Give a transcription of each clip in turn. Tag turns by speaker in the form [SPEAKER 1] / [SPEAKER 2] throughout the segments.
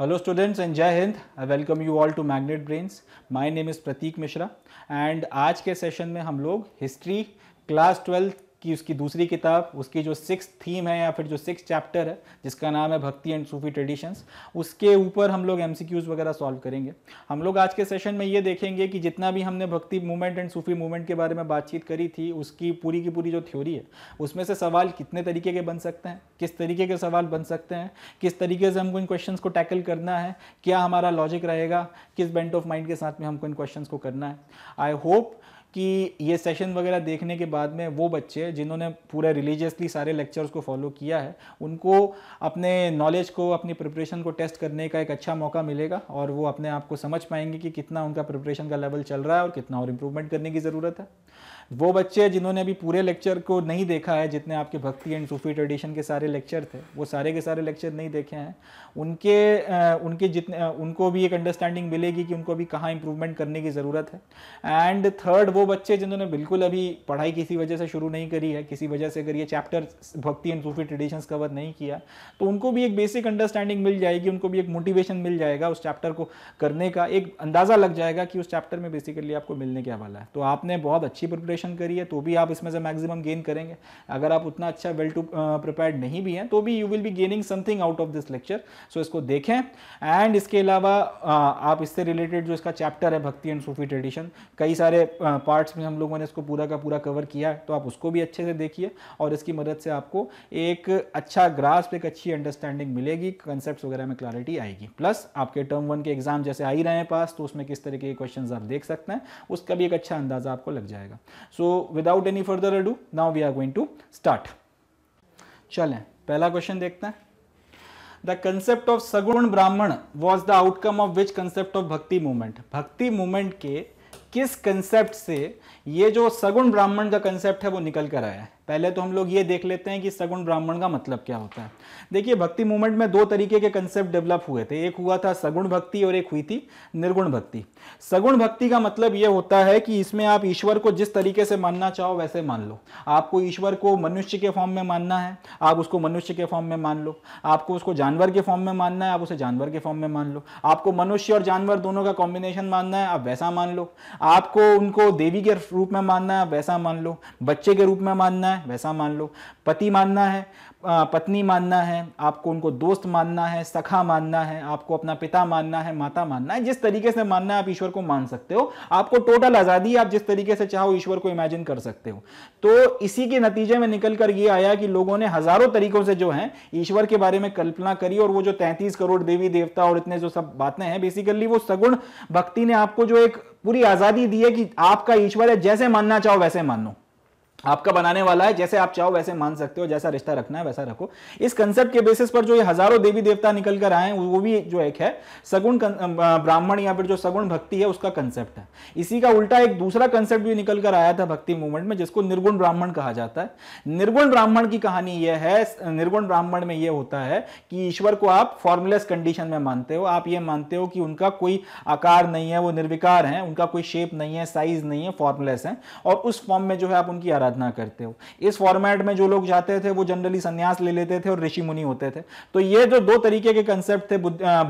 [SPEAKER 1] Hello students and जय हिंद I welcome you all to Magnet Brains my name is Pratik Mishra and आज के session में हम लोग हिस्ट्री क्लास ट्वेल्थ कि उसकी दूसरी किताब उसकी जो सिक्स थीम है या फिर जो सिक्स चैप्टर है जिसका नाम है भक्ति एंड सूफी ट्रेडिशंस उसके ऊपर हम लोग एम वगैरह सॉल्व करेंगे हम लोग आज के सेशन में ये देखेंगे कि जितना भी हमने भक्ति मूवमेंट एंड सूफी मूवमेंट के बारे में बातचीत करी थी उसकी पूरी की पूरी जो थ्योरी है उसमें से सवाल कितने तरीके के बन सकते हैं किस तरीके के सवाल बन सकते हैं किस तरीके से हमको इन क्वेश्चन को टैकल करना है क्या हमारा लॉजिक रहेगा किस बेंट ऑफ माइंड के साथ में हमको इन क्वेश्चन को करना है आई होप कि ये सेशन वगैरह देखने के बाद में वो बच्चे जिन्होंने पूरा रिलीजियसली सारे लेक्चर्स को फॉलो किया है उनको अपने नॉलेज को अपनी प्रिपरेशन को टेस्ट करने का एक अच्छा मौका मिलेगा और वो अपने आप को समझ पाएंगे कि कितना उनका प्रिपरेशन का लेवल चल रहा है और कितना और इम्प्रूवमेंट करने की ज़रूरत है वो बच्चे जिन्होंने अभी पूरे लेक्चर को नहीं देखा है जितने आपके भक्ति एंड सूफी ट्रेडिशन के सारे लेक्चर थे वो सारे के सारे लेक्चर नहीं देखे हैं उनके उनके जितने उनको भी एक अंडरस्टैंडिंग मिलेगी कि उनको अभी कहाँ इंप्रूवमेंट करने की ज़रूरत है एंड थर्ड वो बच्चे जिन्होंने बिल्कुल अभी पढ़ाई किसी वजह से शुरू नहीं करी है किसी वजह से अगर ये चैप्टर भक्ति एंड सूफी ट्रेडिशंस कवर नहीं किया तो उनको भी एक बेसिक अंडरस्टैंडिंग मिल जाएगी उनको भी एक मोटिवेशन मिल जाएगा उस चैप्टर को करने का एक अंदाज़ा लग जाएगा कि उस चैप्टर में बेसिकली आपको मिलने के हवाला है तो आपने बहुत अच्छी प्रिपरेशन प्रिपरेशन करी है तो भी आप इसमें से मैक्सिमम गेन करेंगे अगर आप उतना अच्छा वेल टू प्रिपेयर नहीं भी हैं तो भी you will be gaining something out of this lecture so इसको देखें एंड इसके अलावा uh, आप इससे रिलेटेड जो इसका चैप्टर है भक्ति एंड सूफी ट्रेडिशन कई सारे पार्ट्स uh, में हम लोगों ने इसको पूरा का पूरा कवर किया है तो आप उसको भी अच्छे से देखिए और इसकी मदद से आपको एक अच्छा ग्रास्प एक अच्छी अंडरस्टैंडिंग मिलेगी कंसेप्ट वगैरह में क्लैरिटी आएगी प्लस आपके टर्म वन के एग्जाम जैसे आ ही रहे हैं पास तो उसमें किस तरीके के क्वेश्चन आप देख सकते हैं उसका भी एक अच्छा अंदाजा आपको लग जाएगा so without any further ado now we are going to start चलें पहला क्वेश्चन देखते हैं the concept of saguna Brahman was the outcome of which concept of bhakti movement bhakti movement के किस कंसेप्ट से ये जो सगुण ब्राह्मण का कंसेप्ट है वो निकल कर आया है पहले तो हम लोग ये देख लेते हैं कि सगुण ब्राह्मण का मतलब क्या होता है देखिए भक्ति मूवमेंट में दो तरीके के कंसेप्ट डेवलप हुए थे एक हुआ था सगुण भक्ति और एक हुई थी निर्गुण भक्ति सगुण भक्ति का मतलब ये होता है कि इसमें आप ईश्वर को जिस तरीके से मानना चाहो वैसे मान लो आपको ईश्वर को मनुष्य के फॉर्म में मानना है आप उसको मनुष्य के फॉर्म में मान लो आपको उसको जानवर के फॉर्म में मानना है आप उसे जानवर के फॉर्म में मान लो आपको मनुष्य और जानवर दोनों का कॉम्बिनेशन मानना है आप वैसा मान लो आपको उनको देवी के रूप में मानना है आप वैसा मान लो बच्चे के रूप में मानना है है वैसा मान लो पति मानना है पत्नी मानना है आपको उनको दोस्त मानना है सखा मानना है आपको अपना पिता मानना है माता मानना है जिस तरीके से मानना है आप ईश्वर को मान सकते हो आपको टोटल आज़ादी आप जिस तरीके से चाहो ईश्वर को इमेजिन कर सकते हो तो इसी के नतीजे में निकल कर ये आया कि लोगों ने हज़ारों तरीकों से जो है ईश्वर के बारे में कल्पना करी और वो जो तैंतीस करोड़ देवी देवता और इतने जो सब बातें हैं बेसिकली वो सगुण भक्ति ने आपको जो एक पूरी आज़ादी दी है कि आपका ईश्वर है जैसे मानना चाहो वैसे मानो आपका बनाने वाला है जैसे आप चाहो वैसे मान सकते हो जैसा रिश्ता रखना है वैसा रखो इस कंसेप्ट के बेसिस पर जो ये हजारों देवी देवता निकल कर आए वो भी जो एक है सगुण ब्राह्मण या फिर जो सगुण भक्ति है उसका कंसेप्ट है इसी का उल्टा एक दूसरा कंसेप्ट भी निकल कर आया था भक्ति मूवमेंट में जिसको निर्गुण ब्राह्मण कहा जाता है निर्गुण ब्राह्मण की कहानी यह है निर्गुण ब्राह्मण में यह होता है कि ईश्वर को आप फॉर्मुलेस कंडीशन में मानते हो आप ये मानते हो कि उनका कोई आकार नहीं है वो निर्विकार है उनका कोई शेप नहीं है साइज नहीं है फॉर्मुलेस है और उस फॉर्म में जो है आप उनकी आराधना आराधना करते हो इस फॉर्मेट में जो लोग जाते थे वो जनरली संन्यास ले लेते थे और ऋषि मुनि होते थे तो ये जो दो तरीके के कंसेप्ट थे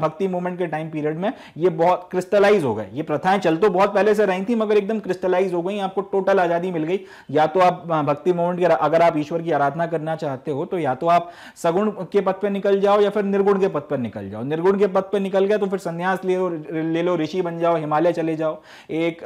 [SPEAKER 1] भक्ति मूवमेंट के टाइम पीरियड में ये बहुत क्रिस्टलाइज हो गए ये प्रथाएं चल तो बहुत पहले से रही थी मगर एकदम क्रिस्टलाइज हो गई आपको टोटल आजादी मिल गई या तो आप भक्ति मूवमेंट की अगर आप ईश्वर की आराधना करना चाहते हो तो या तो आप सगुण के पथ पर निकल जाओ या फिर निर्गुण के पथ पर निकल जाओ निर्गुण के पथ पर निकल गया तो फिर संन्यास ले लो ले लो ऋषि बन जाओ हिमालय चले जाओ एक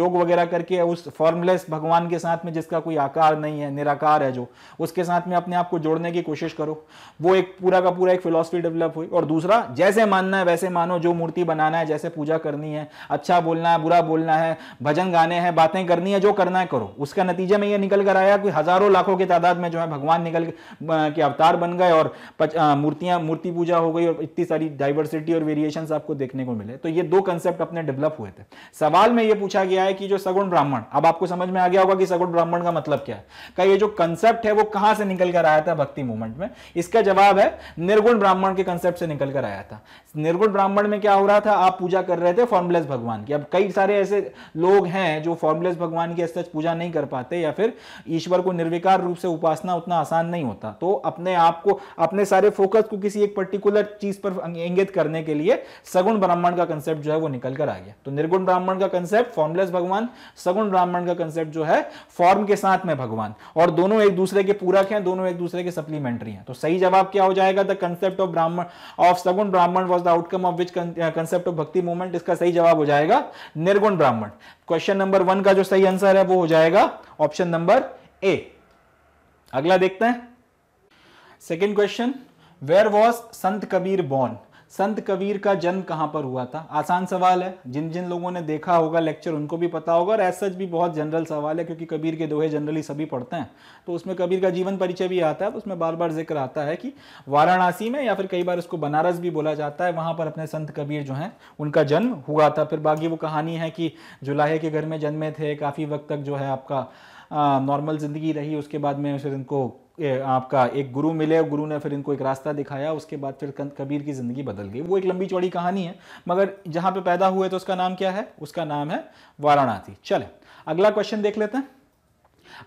[SPEAKER 1] योग वगैरह करके उस फॉर्मलेस भगवान के साथ में जिसका कोई कोई आकार नहीं है निराकार है जो उसके साथ में अपने आप को जोड़ने की कोशिश करो वो एक पूरा का पूरा एक फिलोसफी डेवलप हुई और दूसरा जैसे मानना है वैसे मानो जो मूर्ति बनाना है जैसे पूजा करनी है अच्छा बोलना है बुरा बोलना है भजन गाने हैं बातें करनी है जो करना है करो उसका नतीजे में ये निकल कर आया कि हजारों लाखों की तादाद में जो है भगवान निकल के अवतार बन गए और मूर्तियां मूर्ति पूजा हो गई और इतनी सारी डाइवर्सिटी और वेरिएशन आपको देखने को मिले तो ये दो कंसेप्ट अपने डेवलप हुए थे सवाल में यह पूछा गया है कि जो सगुण ब्राह्मण अब आपको समझ में आ गया होगा कि सगुण ब्राह्मण का मतलब मतलब क्या है का ये जो कंसेप्ट है वो कहां से निकल कर आया था भक्ति मूवमेंट में इसका जवाब है निर्गुण ब्राह्मण के कंसेप्ट से निकल कर आया था निर्गुण ब्राह्मण में क्या हो रहा था आप पूजा कर रहे थे फॉर्मुलेस भगवान की अब कई सारे ऐसे लोग हैं जो फॉर्मुलेस भगवान की सच पूजा नहीं कर पाते या फिर ईश्वर को निर्विकार रूप से उपासना उतना आसान नहीं होता तो अपने आप को अपने सारे फोकस को किसी एक पर्टिकुलर चीज पर इंगित करने के लिए सगुण ब्राह्मण का कंसेप्ट जो है वो निकल कर आ गया तो निर्गुण ब्राह्मण का कंसेप्ट फॉर्मुलेस भगवान सगुण ब्राह्मण का कंसेप्ट जो है फॉर्म के साथ साथ में भगवान और दोनों एक दूसरे के पूरक हैं दोनों एक दूसरे के सप्लीमेंट्री हैं तो सही जवाब क्या हो जाएगा the concept of Brahman of saguna Brahman was the outcome of which concept of bhakti movement इसका सही जवाब हो जाएगा निर्गुण ब्राह्मण क्वेश्चन नंबर वन का जो सही आंसर है वो हो जाएगा ऑप्शन नंबर ए अगला देखते हैं सेकेंड क्वेश्चन वेयर वॉज संत कबीर बॉर्न संत कबीर का जन्म कहाँ पर हुआ था आसान सवाल है जिन जिन लोगों ने देखा होगा लेक्चर उनको भी पता होगा और ऐसा भी बहुत जनरल सवाल है क्योंकि कबीर के दोहे जनरली सभी पढ़ते हैं तो उसमें कबीर का जीवन परिचय भी आता है तो उसमें बार बार जिक्र आता है कि वाराणसी में या फिर कई बार उसको बनारस भी बोला जाता है वहाँ पर अपने संत कबीर जो हैं उनका जन्म हुआ था फिर बाकी वो कहानी है कि जुलाहे के घर में जन्मे थे काफ़ी वक्त तक जो है आपका नॉर्मल ज़िंदगी रही उसके बाद में फिर इनको आपका एक गुरु मिले गुरु ने फिर इनको एक रास्ता दिखाया उसके बाद फिर कबीर की ज़िंदगी बदल गई वो एक लंबी चौड़ी कहानी है मगर जहां पे पैदा हुए तो उसका नाम क्या है उसका नाम है वाराणसी चले अगला क्वेश्चन देख लेते हैं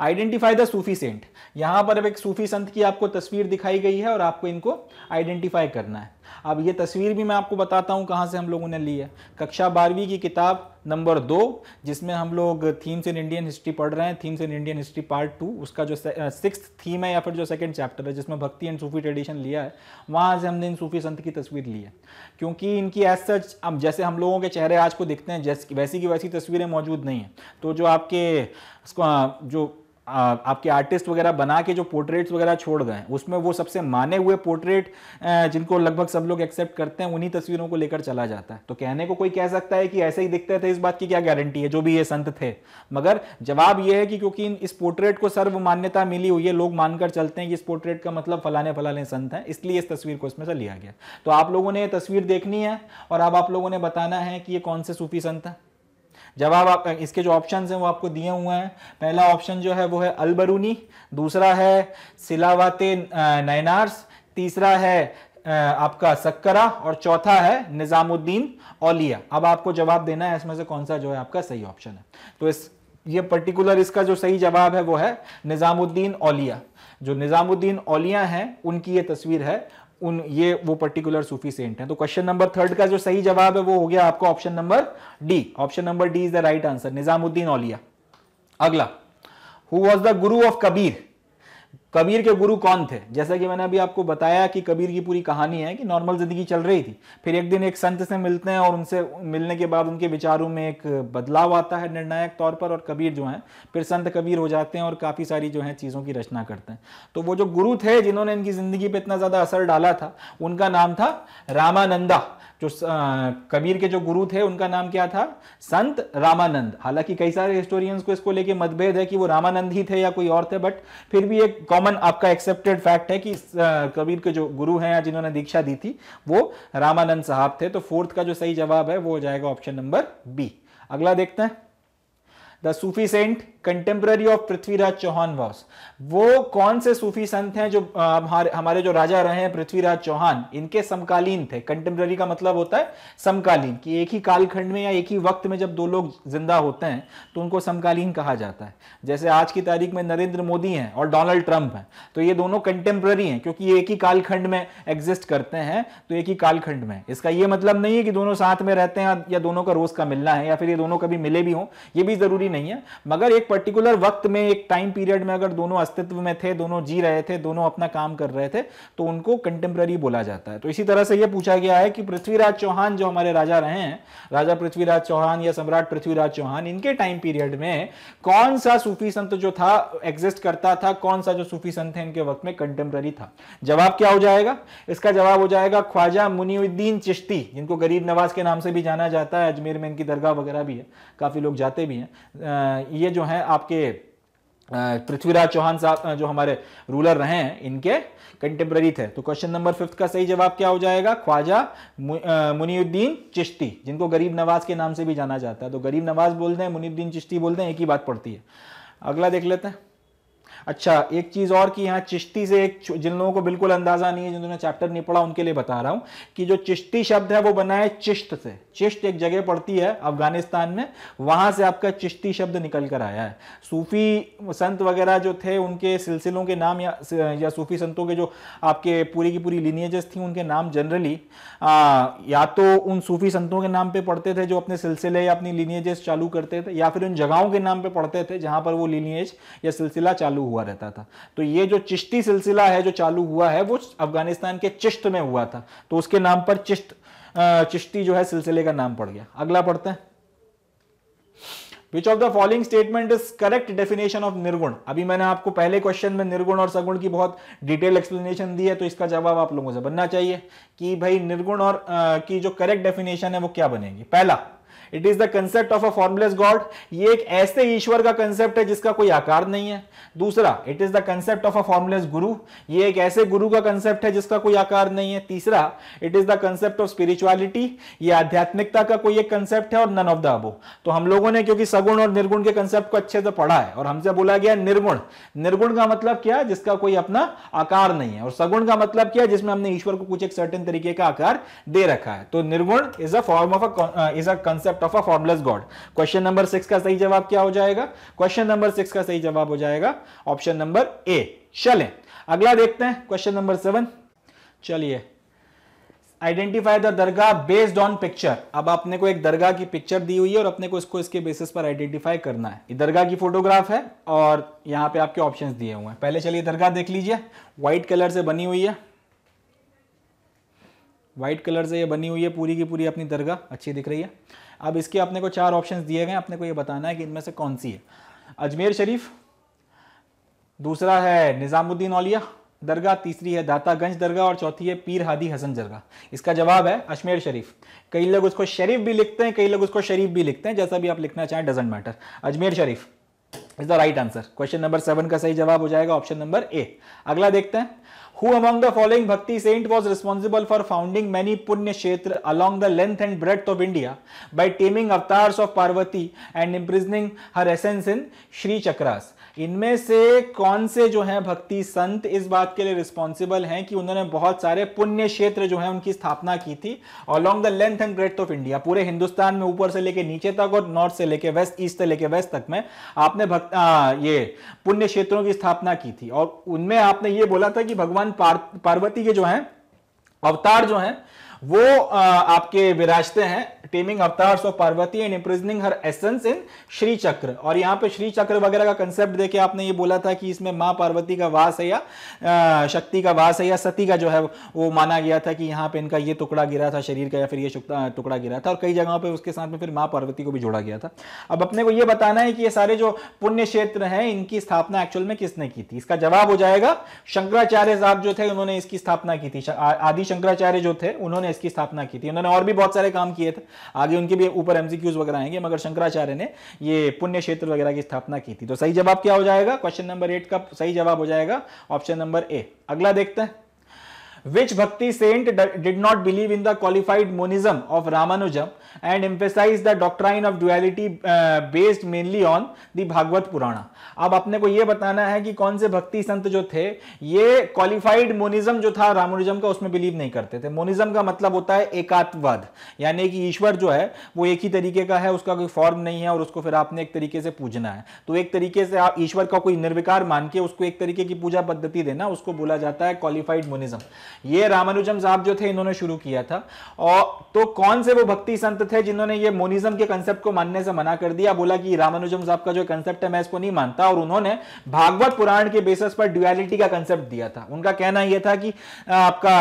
[SPEAKER 1] आइडेंटिफाई द सूफी सेंट यहाँ पर अब एक सूफी संत की आपको तस्वीर दिखाई गई है और आपको इनको आइडेंटिफाई करना है अब ये तस्वीर भी मैं आपको बताता हूँ कहाँ से हम लोगों ने ली है कक्षा बारहवीं की किताब नंबर दो जिसमें हम लोग थीम्स इन इंडियन हिस्ट्री पढ़ रहे हैं themes in Indian history part two उसका जो सिक्स थीम है या फिर जो सेकंड चैप्टर है जिसमें भक्ति एंड सूफी ट्रेडिशन लिया है वहाँ से हमने इन सूफी संत की तस्वीर ली है क्योंकि इनकी एज सच अब जैसे हम लोगों के चेहरे आज को दिखते हैं जैसे वैसी की वैसी तस्वीरें मौजूद नहीं हैं तो जो आपके जो आपके आर्टिस्ट वगैरह बना के जो पोर्ट्रेट्स वगैरह छोड़ गए उसमें वो सबसे माने हुए पोर्ट्रेट जिनको लगभग सब लोग एक्सेप्ट करते हैं उन्हीं तस्वीरों को लेकर चला जाता है तो कहने को कोई कह सकता है कि ऐसे ही दिखते थे इस बात की क्या गारंटी है जो भी ये संत थे मगर जवाब यह है कि क्योंकि इस पोर्ट्रेट को सर्व मान्यता मिली हुई है लोग मानकर चलते हैं कि इस पोर्ट्रेट का मतलब फलाने फलाने संत है इसलिए इस तस्वीर को इसमें से लिया गया तो आप लोगों ने ये तस्वीर देखनी है और अब आप लोगों ने बताना है कि ये कौन से सूफी संत है जवाब आप इसके जो ऑप्शन हैं वो आपको दिए हुए हैं पहला ऑप्शन जो है वो है अलबरूनी दूसरा है सिलावाते नैनार्स तीसरा है आपका सक्करा और चौथा है निज़ामुद्दीन औलिया अब आपको जवाब देना है इसमें से कौन सा जो है आपका सही ऑप्शन है तो इस ये पर्टिकुलर इसका जो सही जवाब है वो है निज़ामुद्दीन औलिया जो निज़ामुद्दीन औलिया हैं उनकी ये तस्वीर है उन ये वो पर्टिकुलर सूफी सेंट हैं तो क्वेश्चन नंबर थर्ड का जो सही जवाब है वो हो गया आपको option number D option number D is the right answer Nizamuddin Auliya अगला who was the guru of Kabir Kabir के गुरु कौन थे जैसा कि मैंने अभी आपको बताया कि कबीर की पूरी कहानी है कि नॉर्मल ज़िंदगी चल रही थी फिर एक दिन एक संत से मिलते हैं और उनसे मिलने के बाद उनके विचारों में एक बदलाव आता है निर्णायक तौर पर और कबीर जो हैं फिर संत कबीर हो जाते हैं और काफ़ी सारी जो है चीज़ों की रचना करते हैं तो वो जो गुरु थे जिन्होंने इनकी ज़िंदगी पर इतना ज़्यादा असर डाला था उनका नाम था रामानंदा जो कबीर के जो गुरु थे उनका नाम क्या था संत रामानंद हालांकि कई सारे हिस्टोरियंस को इसको लेके मतभेद है कि वो रामानंद ही थे या कोई और थे बट फिर भी एक कॉमन आपका एक्सेप्टेड फैक्ट है कि कबीर के जो गुरु हैं या जिन्होंने दीक्षा दी थी वो रामानंद साहब थे तो फोर्थ का जो सही जवाब है वो हो जाएगा ऑप्शन नंबर बी अगला देखते हैं the Sufi saint contemporary of Prithviraj Chauhan was वो कौन से सूफी संत हैं जो हमारे जो राजा रहे हैं पृथ्वीराज चौहान इनके समकालीन थे कंटेम्प्ररी का मतलब होता है समकालीन कि एक ही कालखंड में या एक ही वक्त में जब दो लोग जिंदा होते हैं तो उनको समकालीन कहा जाता है जैसे आज की तारीख में नरेंद्र मोदी हैं और डोनाल्ड ट्रंप हैं तो ये दोनों कंटेम्प्ररी हैं क्योंकि ये एक ही कालखंड में एग्जिस्ट करते हैं तो एक ही कालखंड में इसका ये मतलब नहीं है कि दोनों साथ में रहते हैं या दोनों का रोज का मिलना है या फिर ये दोनों कभी मिले भी हों ये भी जरूरी नहीं नहीं है मगर एक पर्टिकुलर वक्त में एक टाइम पीरियड में अगर दोनों अस्तित्व में थे दोनों जी रहे थे दोनों अपना काम कर रहे थे तो उनको कंटेम्प्ररी बोला जाता है तो इसी तरह से यह पूछा गया है कि पृथ्वीराज चौहान जो हमारे राजा रहे हैं राजा पृथ्वीराज चौहान या सम्राट पृथ्वीराज चौहान इनके टाइम पीरियड में कौन सा सूफी संत जो था एग्जिस्ट करता था कौन सा जो सूफी संत है इनके वक्त में कंटेम्प्ररी था जवाब क्या हो जाएगा इसका जवाब हो जाएगा ख्वाजा मुनीउद्दीन चिश्ती जिनको गरीब नवाज के नाम से भी जाना जाता है अजमेर में इनकी दरगाह वगैरह भी है काफी लोग जाते भी हैं ये जो है आपके पृथ्वीराज चौहान साहब जो हमारे रूलर रहे हैं इनके कंटेम्प्रेरी थे तो क्वेश्चन नंबर फिफ्थ का सही जवाब क्या हो जाएगा ख्वाजा मुनीउद्दीन चिश्ती जिनको गरीब नवाज के नाम से भी जाना जाता है तो गरीब नवाज बोलते हैं मुनीउद्दीन चिश्ती बोलते हैं एक ही बात पड़ती है अगला देख लेते हैं अच्छा एक चीज और कि यहाँ चिश्ती से एक जिन लोगों को बिल्कुल अंदाजा नहीं है जिन्होंने चैप्टर नहीं पढ़ा उनके लिए बता रहा हूं कि जो चिश्ती शब्द है वो बना है चिश्त से चिश्त एक जगह पड़ती है अफगानिस्तान में वहां से आपका चिश्ती शब्द निकल कर आया है सूफी संत वगैरह जो थे उनके सिलसिलों के नाम या या सूफी संतों के जो आपके पूरी की पूरी लीनियजेस थी उनके नाम जनरली या तो उन सूफी संतों के नाम पर पढ़ते थे जो अपने सिलसिले या अपनी लीनियजेस चालू करते थे या फिर उन जगहों के नाम पर पढ़ते थे जहां पर वो लीनियज या सिलसिला चालू हुआ हुआ रहता था तो ये जो चिश्ती सिलसिला है जो चालू हुआ है वो अफगानिस्तान के चिश्त में हुआ था तो उसके नाम पर चिश्त चिश्ती जो है सिलसिले का नाम पड़ गया अगला पढ़ते हैं which of the following statement is correct definition of nirguna अभी मैंने आपको पहले क्वेश्चन में निर्गुण और सगुण की बहुत डिटेल एक्सप्लेनेशन दी है तो इसका जवाब आप लोगों से बनना चाहिए कि भाई निर्गुण और आ, की जो करेक्ट डेफिनेशन है वो क्या बनेगी पहला it is the concept of a formless god ये एक ऐसे ईश्वर का कंसेप्ट है जिसका कोई आकार नहीं है दूसरा it is the concept of a formless guru ये एक ऐसे गुरु का कंसेप्ट है जिसका कोई आकार नहीं है तीसरा it is the concept of spirituality ये आध्यात्मिकता का कोई एक कंसेप्ट है और नन ऑफ द अबो तो हम लोगों ने क्योंकि सगुण और निर्गुण के कंसेप्ट को अच्छे से पढ़ा है और हमसे बोला गया निर्गुण निर्गुण का मतलब क्या है जिसका कोई अपना आकार नहीं है और सगुण का मतलब क्या है जिसमें हमने ईश्वर को कुछ एक सर्टेन तरीके का आकार दे रखा है तो nirguna is a form of is a concept concept of a formless god question number six का सही जवाब क्या हो जाएगा क्वेश्चन नंबर सिक्स का सही जवाब हो जाएगा ऑप्शन नंबर ए चले अगला देखते हैं क्वेश्चन नंबर सेवन चलिए identify the dargah based on picture अब आपने को एक दरगाह की पिक्चर दी हुई है और अपने को इसको इसके बेसिस पर आइडेंटिफाई करना है दरगाह की फोटोग्राफ है और यहाँ पे आपके ऑप्शंस दिए हुए हैं पहले चलिए दरगाह देख लीजिए व्हाइट कलर से बनी हुई है व्हाइट कलर से ये बनी हुई है पूरी की पूरी अपनी दरगाह अच्छी दिख रही है अब इसके अपने को चार ऑप्शन दिए गए अपने को ये बताना है कि इनमें से कौन सी है अजमेर शरीफ दूसरा है निज़ामुद्दीन औलिया दरगाह तीसरी है दातागंज दरगाह और चौथी है पीर हादी हसन दरगाह इसका जवाब है अजमेर शरीफ कई लोग उसको शरीफ भी लिखते हैं कई लोग उसको शरीफ भी लिखते हैं जैसा भी आप लिखना चाहें doesn't matter Ajmer Sharif is the right answer question number seven का सही जवाब हो जाएगा ऑप्शन नंबर ए अगला देखते हैं Who among the following Bhakti saint was responsible for founding many Punya Kshetra along the length and breadth of India by taming avatars of Parvati and imprisoning her essence in Sri Chakras? इनमें से कौन से जो है भक्ति संत इस बात के लिए रिस्पॉन्सिबल हैं कि उन्होंने बहुत सारे पुण्य क्षेत्र जो है उनकी स्थापना की थी along the length and breadth of India पूरे हिंदुस्तान में ऊपर से लेके नीचे तक और नॉर्थ से लेके वेस्ट ईस्ट से लेके वेस्ट तक में आपने भक्त आ, ये पुण्य क्षेत्रों की स्थापना की थी और उनमें आपने ये बोला था कि भगवान पार्वती के जो है अवतार जो है वो आ, आपके विराजते हैं taming avatar so Parvati and imprisoning her essence in Shri Chakra और यहाँ पे श्री चक्र वगैरह का कंसेप्ट देखे आपने ये बोला था कि इसमें माँ पार्वती का वास है या आ, शक्ति का वास है या सती का जो है वो माना गया था कि यहाँ पे इनका ये टुकड़ा गिरा था शरीर का या फिर ये टुकड़ा गिरा था और कई जगहों पर उसके साथ में फिर माँ पार्वती को भी जोड़ा गया था अब अपने को ये बताना है कि ये सारे जो पुण्य क्षेत्र हैं इनकी स्थापना एक्चुअल में किसने की थी इसका जवाब हो जाएगा शंकराचार्य साहब जो थे उन्होंने इसकी स्थापना की थी आदि शंकराचार्य जो थे उन्होंने ने इसकी स्थापना की थी उन्होंने और भी बहुत सारे काम किए थे आगे उनके भी ऊपर एमसीक्यूज वगैरह आएंगे मगर शंकराचार्य ने ये पुण्य क्षेत्र वगैरह की स्थापना की थी तो सही जवाब क्या हो जाएगा क्वेश्चन नंबर एट का सही जवाब हो जाएगा ऑप्शन नंबर ए अगला देखते हैं which bhakti saint did not believe in the qualified monism of ramanujam and emphasized the doctrine of duality uh, based mainly on the bhagavad purana अब अपने को यह बताना है कि कौन से भक्ति संत जो थे ये क्वालिफाइड मोनिज्म जो था रामोनिज्म का उसमें बिलीव नहीं करते थे मोनिज्म का मतलब होता है एकात्मवाद यानी कि ईश्वर जो है वो एक ही तरीके का है उसका कोई फॉर्म नहीं है और उसको फिर आपने एक तरीके से पूजना है तो एक तरीके से आप ईश्वर का कोई निर्विकार मान के उसको एक तरीके की पूजा पद्धति देना उसको बोला जाता है क्वालिफाइड मोनिज्म ये रामानुजम साहब जो थे इन्होंने शुरू किया था और तो कौन से वो भक्ति संत थे जिन्होंने ये मोनिज्म के कंसेप्ट को मानने से मना कर दिया बोला कि रामानुजम साहब का जो कंसेप्ट है मैं इसको नहीं मानता था और उन्होंने भागवत पुराण के बेसिस पर ड्यूएलिटी का कंसेप्ट दिया था उनका कहना यह था कि आपका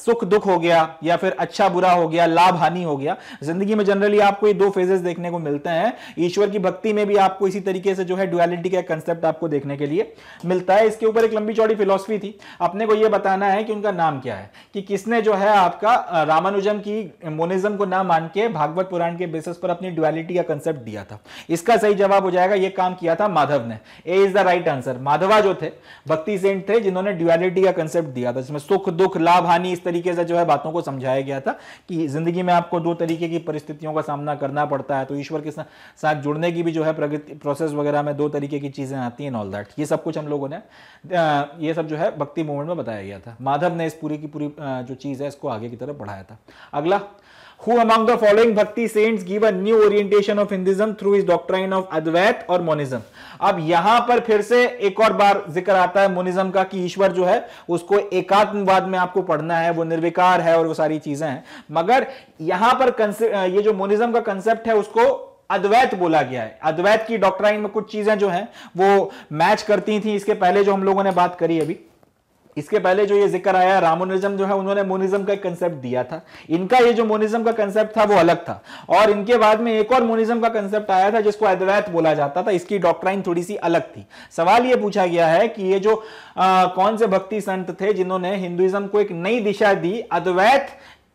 [SPEAKER 1] सुख दुख हो गया या फिर अच्छा बुरा हो गया लाभ हानि हो गया जिंदगी में जनरली आपको ये दो फेजेस देखने को मिलते हैं ईश्वर की भक्ति में भी आपको इसी तरीके से जो है ड्यूएलिटी का कंसेप्ट आपको देखने के लिए मिलता है इसके ऊपर एक लंबी चौड़ी फिलोसफी थी अपने को यह बताना है कि उनका नाम क्या है कि किसने जो है आपका रामानुजम की मोनिज्म को ना मान के भागवत पुराण के बेसिस पर अपनी ड्यूएलिटी का कंसेप्ट दिया था इसका सही जवाब हो जाएगा यह काम किया था माधव सबने A is the right answer Madhava जो थे भक्ति सेंट थे जिन्होंने ड्यूअलिटी का कंसेप्ट दिया था जिसमें सुख दुख लाभ हानि इस तरीके से जो है बातों को समझाया गया था कि जिंदगी में आपको दो तरीके की परिस्थितियों का सामना करना पड़ता है तो ईश्वर के साथ जुड़ने की भी जो है प्रगति प्रोसेस वगैरह में दो तरीके की चीजें आती हैं ऑल दैट ये सब कुछ हम लोगों ने ये सब जो है भक्ति मूवमेंट में बताया गया था माधव ने इस पूरी की पूरी जो चीज है इसको आगे की तरफ बढ़ाया था अगला Who among the following bhakti saints give a new orientation of Hinduism through his doctrine of advait or monism अब यहां पर फिर से एक और बार जिक्र आता है मोनिज्म का कि ईश्वर जो है उसको एकात्मवाद में आपको पढ़ना है वो निर्विकार है और वो सारी चीजें हैं मगर यहां पर ये जो मोनिज्म का कंसेप्ट है उसको अद्वैत बोला गया है अद्वैत की डॉक्ट्राइन में कुछ चीजें जो हैं वो मैच करती थी इसके पहले जो हम लोगों ने बात करी अभी इसके पहले जो ये जिक्र आया रामोनिज्म जो है उन्होंने मोनिज्म का एक कंसेप्ट दिया था इनका ये जो मोनिज्म का कंसेप्ट था वो अलग था और इनके बाद में एक और मोनिज्म का कंसेप्ट आया था जिसको अद्वैत बोला जाता था इसकी डॉक्ट्राइन थोड़ी सी अलग थी सवाल ये पूछा गया है कि ये जो आ, कौन से भक्ति संत थे जिन्होंने हिंदुइज्म को एक नई दिशा दी अद्वैत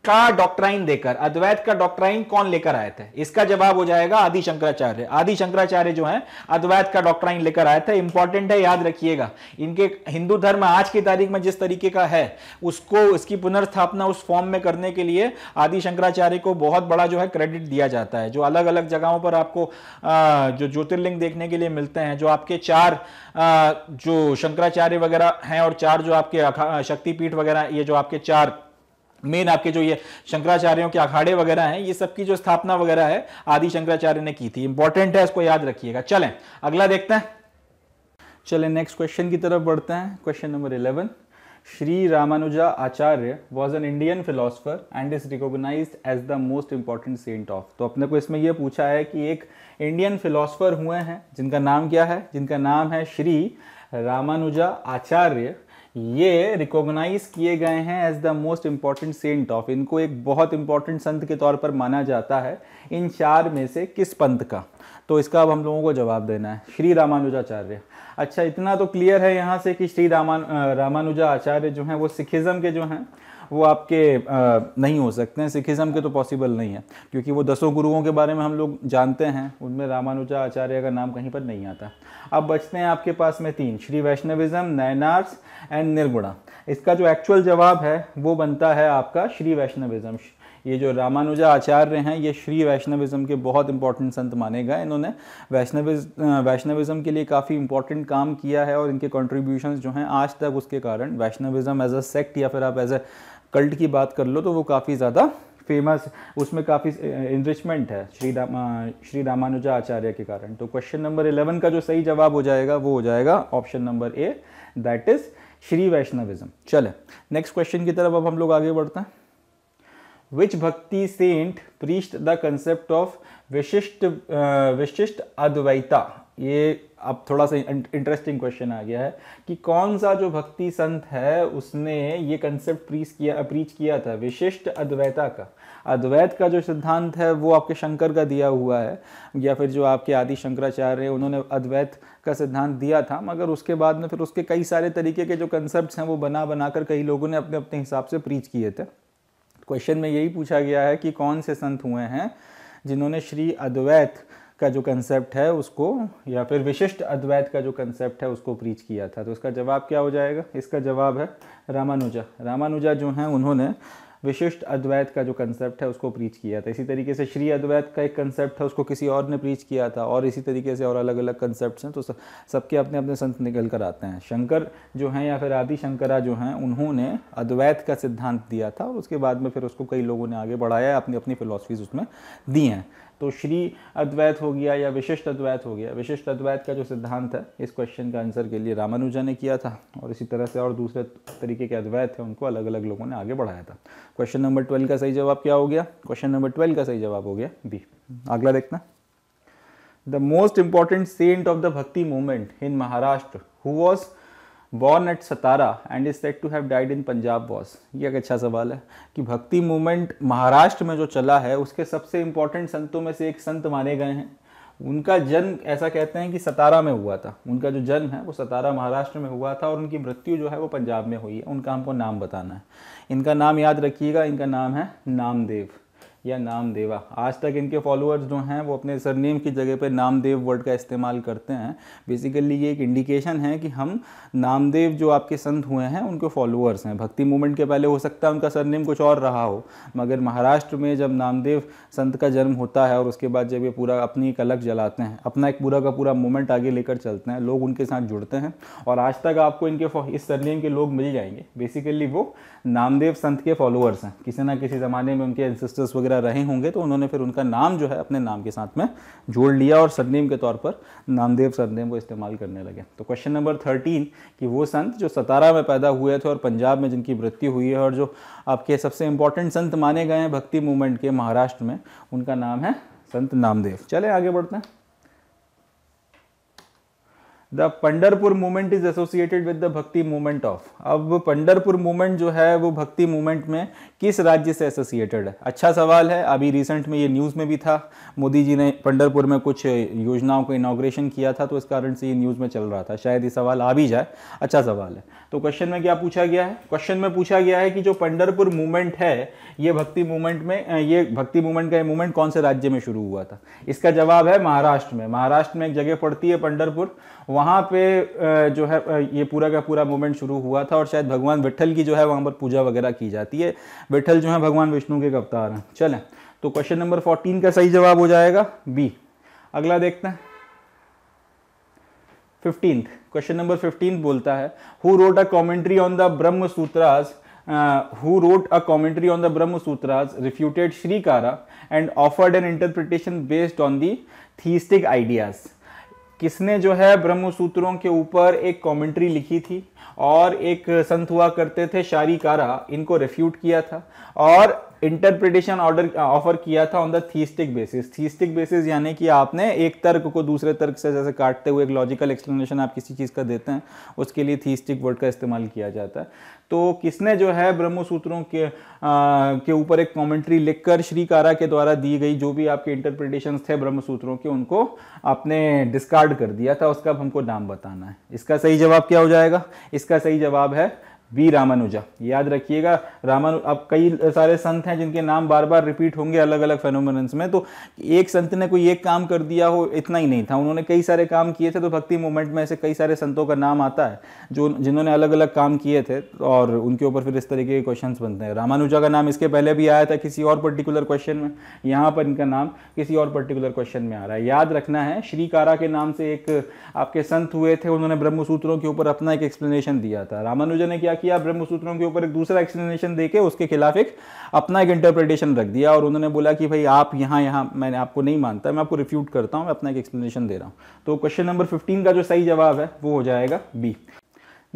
[SPEAKER 1] का डॉक्ट्राइन देकर अद्वैत का डॉक्ट्राइन कौन लेकर आए थे इसका जवाब हो जाएगा आदि शंकराचार्य आदि शंकराचार्य जो हैं अद्वैत का डॉक्ट्राइन लेकर आए थे इंपॉर्टेंट है याद रखिएगा इनके हिंदू धर्म आज की तारीख में जिस तरीके का है उसको इसकी पुनर्स्थापना उस फॉर्म में करने के लिए आदि शंकराचार्य को बहुत बड़ा जो है क्रेडिट दिया जाता है जो अलग अलग जगहों पर आपको जो ज्योतिर्लिंग देखने के लिए मिलते हैं जो आपके चार जो शंकराचार्य वगैरह हैं और चार जो आपके शक्तिपीठ वगैरह ये जो आपके चार मेन आपके जो ये शंकराचार्यों के अखाड़े वगैरह हैं ये सब की जो स्थापना वगैरह है आदि शंकराचार्य ने की थी इंपॉर्टेंट है इसको याद रखिएगा चलें अगला देखते हैं चलें नेक्स्ट क्वेश्चन की तरफ बढ़ते हैं question number eleven Shri Ramanuja Acharya was an Indian philosopher and is recognise as the most important saint of तो अपने को इसमें यह पूछा है कि एक इंडियन फिलोसफर हुए हैं जिनका नाम क्या है जिनका नाम है श्री रामानुजा आचार्य ये रिकॉग्नाइज किए गए हैं as the most important saint of इनको एक बहुत इंपॉर्टेंट संत के तौर पर माना जाता है इन चार में से किस पंथ का तो इसका अब हम लोगों को जवाब देना है श्री रामानुजाचार्य अच्छा इतना तो क्लियर है यहाँ से कि श्री रामान रामानुजाचार्य जो हैं वो सिखिज्म के जो हैं वो आपके नहीं हो सकते हैं सिखिज़म के तो पॉसिबल नहीं है क्योंकि वो दसों गुरुओं के बारे में हम लोग जानते हैं उनमें रामानुजा आचार्य का नाम कहीं पर नहीं आता अब बचते हैं आपके पास में तीन श्री वैष्णविज़म नैनार्स एंड निर्गुणा इसका जो एक्चुअल जवाब है वो बनता है आपका श्री वैष्णविज़म ये जो रामानुजा आचार्य हैं ये श्री वैष्णविज्म के बहुत इंपॉर्टेंट संत माने गए इन्होंने वैष्णविज वैष्णविज्म के लिए काफ़ी इंपॉर्टेंट काम किया है और इनके कॉन्ट्रीब्यूशन जो हैं आज तक उसके कारण वैष्णविज्म एज अ सेक्ट या फिर आप एज ए कल्ट की बात कर लो तो वो काफ़ी ज़्यादा फेमस उसमें काफ़ी इनरिचमेंट है श्री राम श्री रामानुजा आचार्य के कारण तो क्वेश्चन नंबर इलेवन का जो सही जवाब हो जाएगा वो हो जाएगा option number A that is Shri Vaishnavism चले नेक्स्ट क्वेश्चन की तरफ अब हम लोग आगे बढ़ते हैं which bhakti saint preached the concept of Vishisht Vishisht Advaita ये अब थोड़ा सा इंटरेस्टिंग क्वेश्चन आ गया है कि कौन सा जो भक्ति संत है उसने ये कंसेप्ट प्रीच किया प्रीच किया था विशिष्ट अद्वैता का अद्वैत का जो सिद्धांत है वो आपके शंकर का दिया हुआ है या फिर जो आपके आदि शंकराचार्य उन्होंने अद्वैत का सिद्धांत दिया था मगर उसके बाद में फिर उसके कई सारे तरीके के जो कंसेप्ट हैं वो बना बनाकर कई लोगों ने अपने अपने हिसाब से प्रीच किए थे क्वेश्चन में यही पूछा गया है कि कौन से संत हुए हैं जिन्होंने श्री अद्वैत का जो कंसेप्ट है उसको या फिर विशिष्ट अद्वैत का जो कंसेप्ट है उसको प्रीच किया था तो इसका जवाब क्या हो जाएगा इसका जवाब है रामानुजा रामानुजा जो हैं उन्होंने विशिष्ट अद्वैत का जो कंसेप्ट है उसको प्रीच किया था इसी तरीके से श्री अद्वैत का एक कंसेप्ट है उसको किसी और ने प्रीच किया था और इसी तरीके से और अलग अलग कंसेप्ट हैं तो सबके अपने अपने संत निकल कर आते हैं शंकर जो हैं या फिर आदि शंकरा जो हैं उन्होंने अद्वैत का सिद्धांत दिया था और उसके बाद में फिर उसको कई लोगों ने आगे बढ़ाया अपनी अपनी फिलोसफीज उसमें दी हैं तो श्री अद्वैत हो गया या विशिष्ट अद्वैत हो गया विशिष्ट अद्वैत का जो सिद्धांत है इस क्वेश्चन का आंसर के लिए रामानुजा ने किया था और इसी तरह से और दूसरे तरीके के अद्वैत थे उनको अलग अलग लोगों ने आगे बढ़ाया था क्वेश्चन नंबर ट्वेल्व का सही जवाब क्या हो गया क्वेश्चन नंबर ट्वेल्व का सही जवाब हो गया बी अगला देखना the most important saint of the bhakti movement in Maharashtra who was born at Satara and is said to have died in Punjab boss ये एक अच्छा सवाल है कि भक्ति मूवमेंट महाराष्ट्र में जो चला है उसके सबसे इंपॉर्टेंट संतों में से एक संत माने गए हैं उनका जन्म ऐसा कहते हैं कि सतारा में हुआ था उनका जो जन्म है वो सतारा महाराष्ट्र में हुआ था और उनकी मृत्यु जो है वो पंजाब में हुई है उनका हमको नाम बताना है इनका नाम याद रखिएगा इनका नाम है नामदेव या नामदेवा आज तक इनके फॉलोअर्स जो हैं वो अपने सरनेम की जगह पे नामदेव वर्ड का इस्तेमाल करते हैं बेसिकली ये एक इंडिकेशन है कि हम नामदेव जो आपके संत हुए हैं उनके फॉलोअर्स हैं भक्ति मूवमेंट के पहले हो सकता है उनका सरनेम कुछ और रहा हो मगर महाराष्ट्र में जब नामदेव संत का जन्म होता है और उसके बाद जब ये पूरा अपनी एक अलग जलाते हैं अपना एक पूरा का पूरा मूवमेंट आगे लेकर चलते हैं लोग उनके साथ जुड़ते हैं और आज तक आपको इनके इस सरनेम के लोग मिल जाएंगे बेसिकली वो नामदेव संत के फॉलोअर्स हैं किसी ना किसी ज़माने में उनके एंसेस्टर्स वगैरह वगैरह रहे होंगे तो उन्होंने फिर उनका नाम जो है अपने नाम के साथ में जोड़ लिया और सरनेम के तौर पर नामदेव सरनेम को इस्तेमाल करने लगे तो क्वेश्चन नंबर थर्टीन कि वो संत जो सतारा में पैदा हुए थे और पंजाब में जिनकी मृत्यु हुई है और जो आपके सबसे इंपॉर्टेंट संत माने गए हैं भक्ति मूवमेंट के महाराष्ट्र में उनका नाम है संत नामदेव चले आगे बढ़ते हैं the Pandharpur movement is associated with the bhakti movement of अब पंडरपुर मूवमेंट जो है वो भक्ति मूवमेंट में किस राज्य से एसोसिएटेड है अच्छा सवाल है अभी रिसेंट में ये न्यूज़ में भी था मोदी जी ने पंडरपुर में कुछ योजनाओं का इनाग्रेशन किया था तो इस कारण से ये न्यूज़ में चल रहा था शायद ये सवाल आ भी जाए अच्छा सवाल है तो क्वेश्चन में क्या पूछा गया है क्वेश्चन में पूछा गया है कि जो पंडरपुर मूवमेंट है ये भक्ति मूवमेंट में ये भक्ति मूवमेंट का ये मूवमेंट कौन से राज्य में शुरू हुआ था इसका जवाब है महाराष्ट्र में महाराष्ट्र में एक जगह पड़ती है पंडरपुर वहाँ पे जो है ये पूरा का पूरा मूवमेंट शुरू हुआ था और शायद भगवान विठल की जो है वहाँ पर पूजा वगैरह की जाती है विठल जो है भगवान विष्णु के अवतार हैं चलें तो क्वेश्चन नंबर फोर्टीन का सही जवाब हो जाएगा बी अगला देखते हैं फिफ्टींथ क्वेश्चन नंबर फिफ्टीन बोलता है who wrote a commentary on the Brahma Sutras who wrote a commentary on the Brahma Sutras refuted Shankara and offered an interpretation based on the theistic ideas किसने जो है ब्रह्म सूत्रों के ऊपर एक कमेंट्री लिखी थी और एक संत हुआ करते थे शारी कारा इनको रिफ्यूट किया था और इंटरप्रिटेशन ऑर्डर ऑफर किया था on the theistic basis theistic basis यानी कि आपने एक तर्क को दूसरे तर्क से जैसे काटते हुए एक लॉजिकल एक्सप्लेनेशन आप किसी चीज़ का देते हैं उसके लिए थीस्टिक वर्ड का इस्तेमाल किया जाता है तो किसने जो है ब्रह्म सूत्रों के आ, के ऊपर एक कमेंट्री लिखकर श्री कारा के द्वारा दी गई जो भी आपके इंटरप्रिटेशन थे ब्रह्म सूत्रों के उनको आपने डिस्कार्ड कर दिया था उसका अब हमको नाम बताना है इसका सही जवाब क्या हो जाएगा इसका सही जवाब है वी रामानुजा याद रखिएगा रामानु अब कई सारे संत हैं जिनके नाम बार बार रिपीट होंगे अलग अलग फेनोमेंस में तो एक संत ने कोई एक काम कर दिया हो इतना ही नहीं था उन्होंने कई सारे काम किए थे तो भक्ति मूवमेंट में ऐसे कई सारे संतों का नाम आता है जो जिन्होंने अलग अलग काम किए थे और उनके ऊपर फिर इस तरीके के क्वेश्चन बनते हैं रामानुजा का नाम इसके पहले भी आया था किसी और पर्टिकुलर क्वेश्चन में यहाँ पर इनका नाम किसी और पर्टिकुलर क्वेश्चन में आ रहा है याद रखना है श्री कारा के नाम से एक आपके संत हुए थे उन्होंने ब्रह्मसूत्रों के ऊपर अपना एक एक्सप्लेनेशन दिया था रामानुजा ने क्या किया ब्रह्मसूत्रों के ऊपर एक दूसरा एक्सप्लेनेशन देके उसके खिलाफ एक अपना एक इंटरप्रिटेशन रख दिया और उन्होंने बोला कि भाई आप यहाँ यहाँ मैंने आपको नहीं मानता मैं आपको रिफ्यूट करता हूँ मैं अपना एक एक्सप्लेनेशन दे रहा हूँ तो क्वेश्चन नंबर फिफ्टीन का जो सही जवाब है वो हो जाएगा बी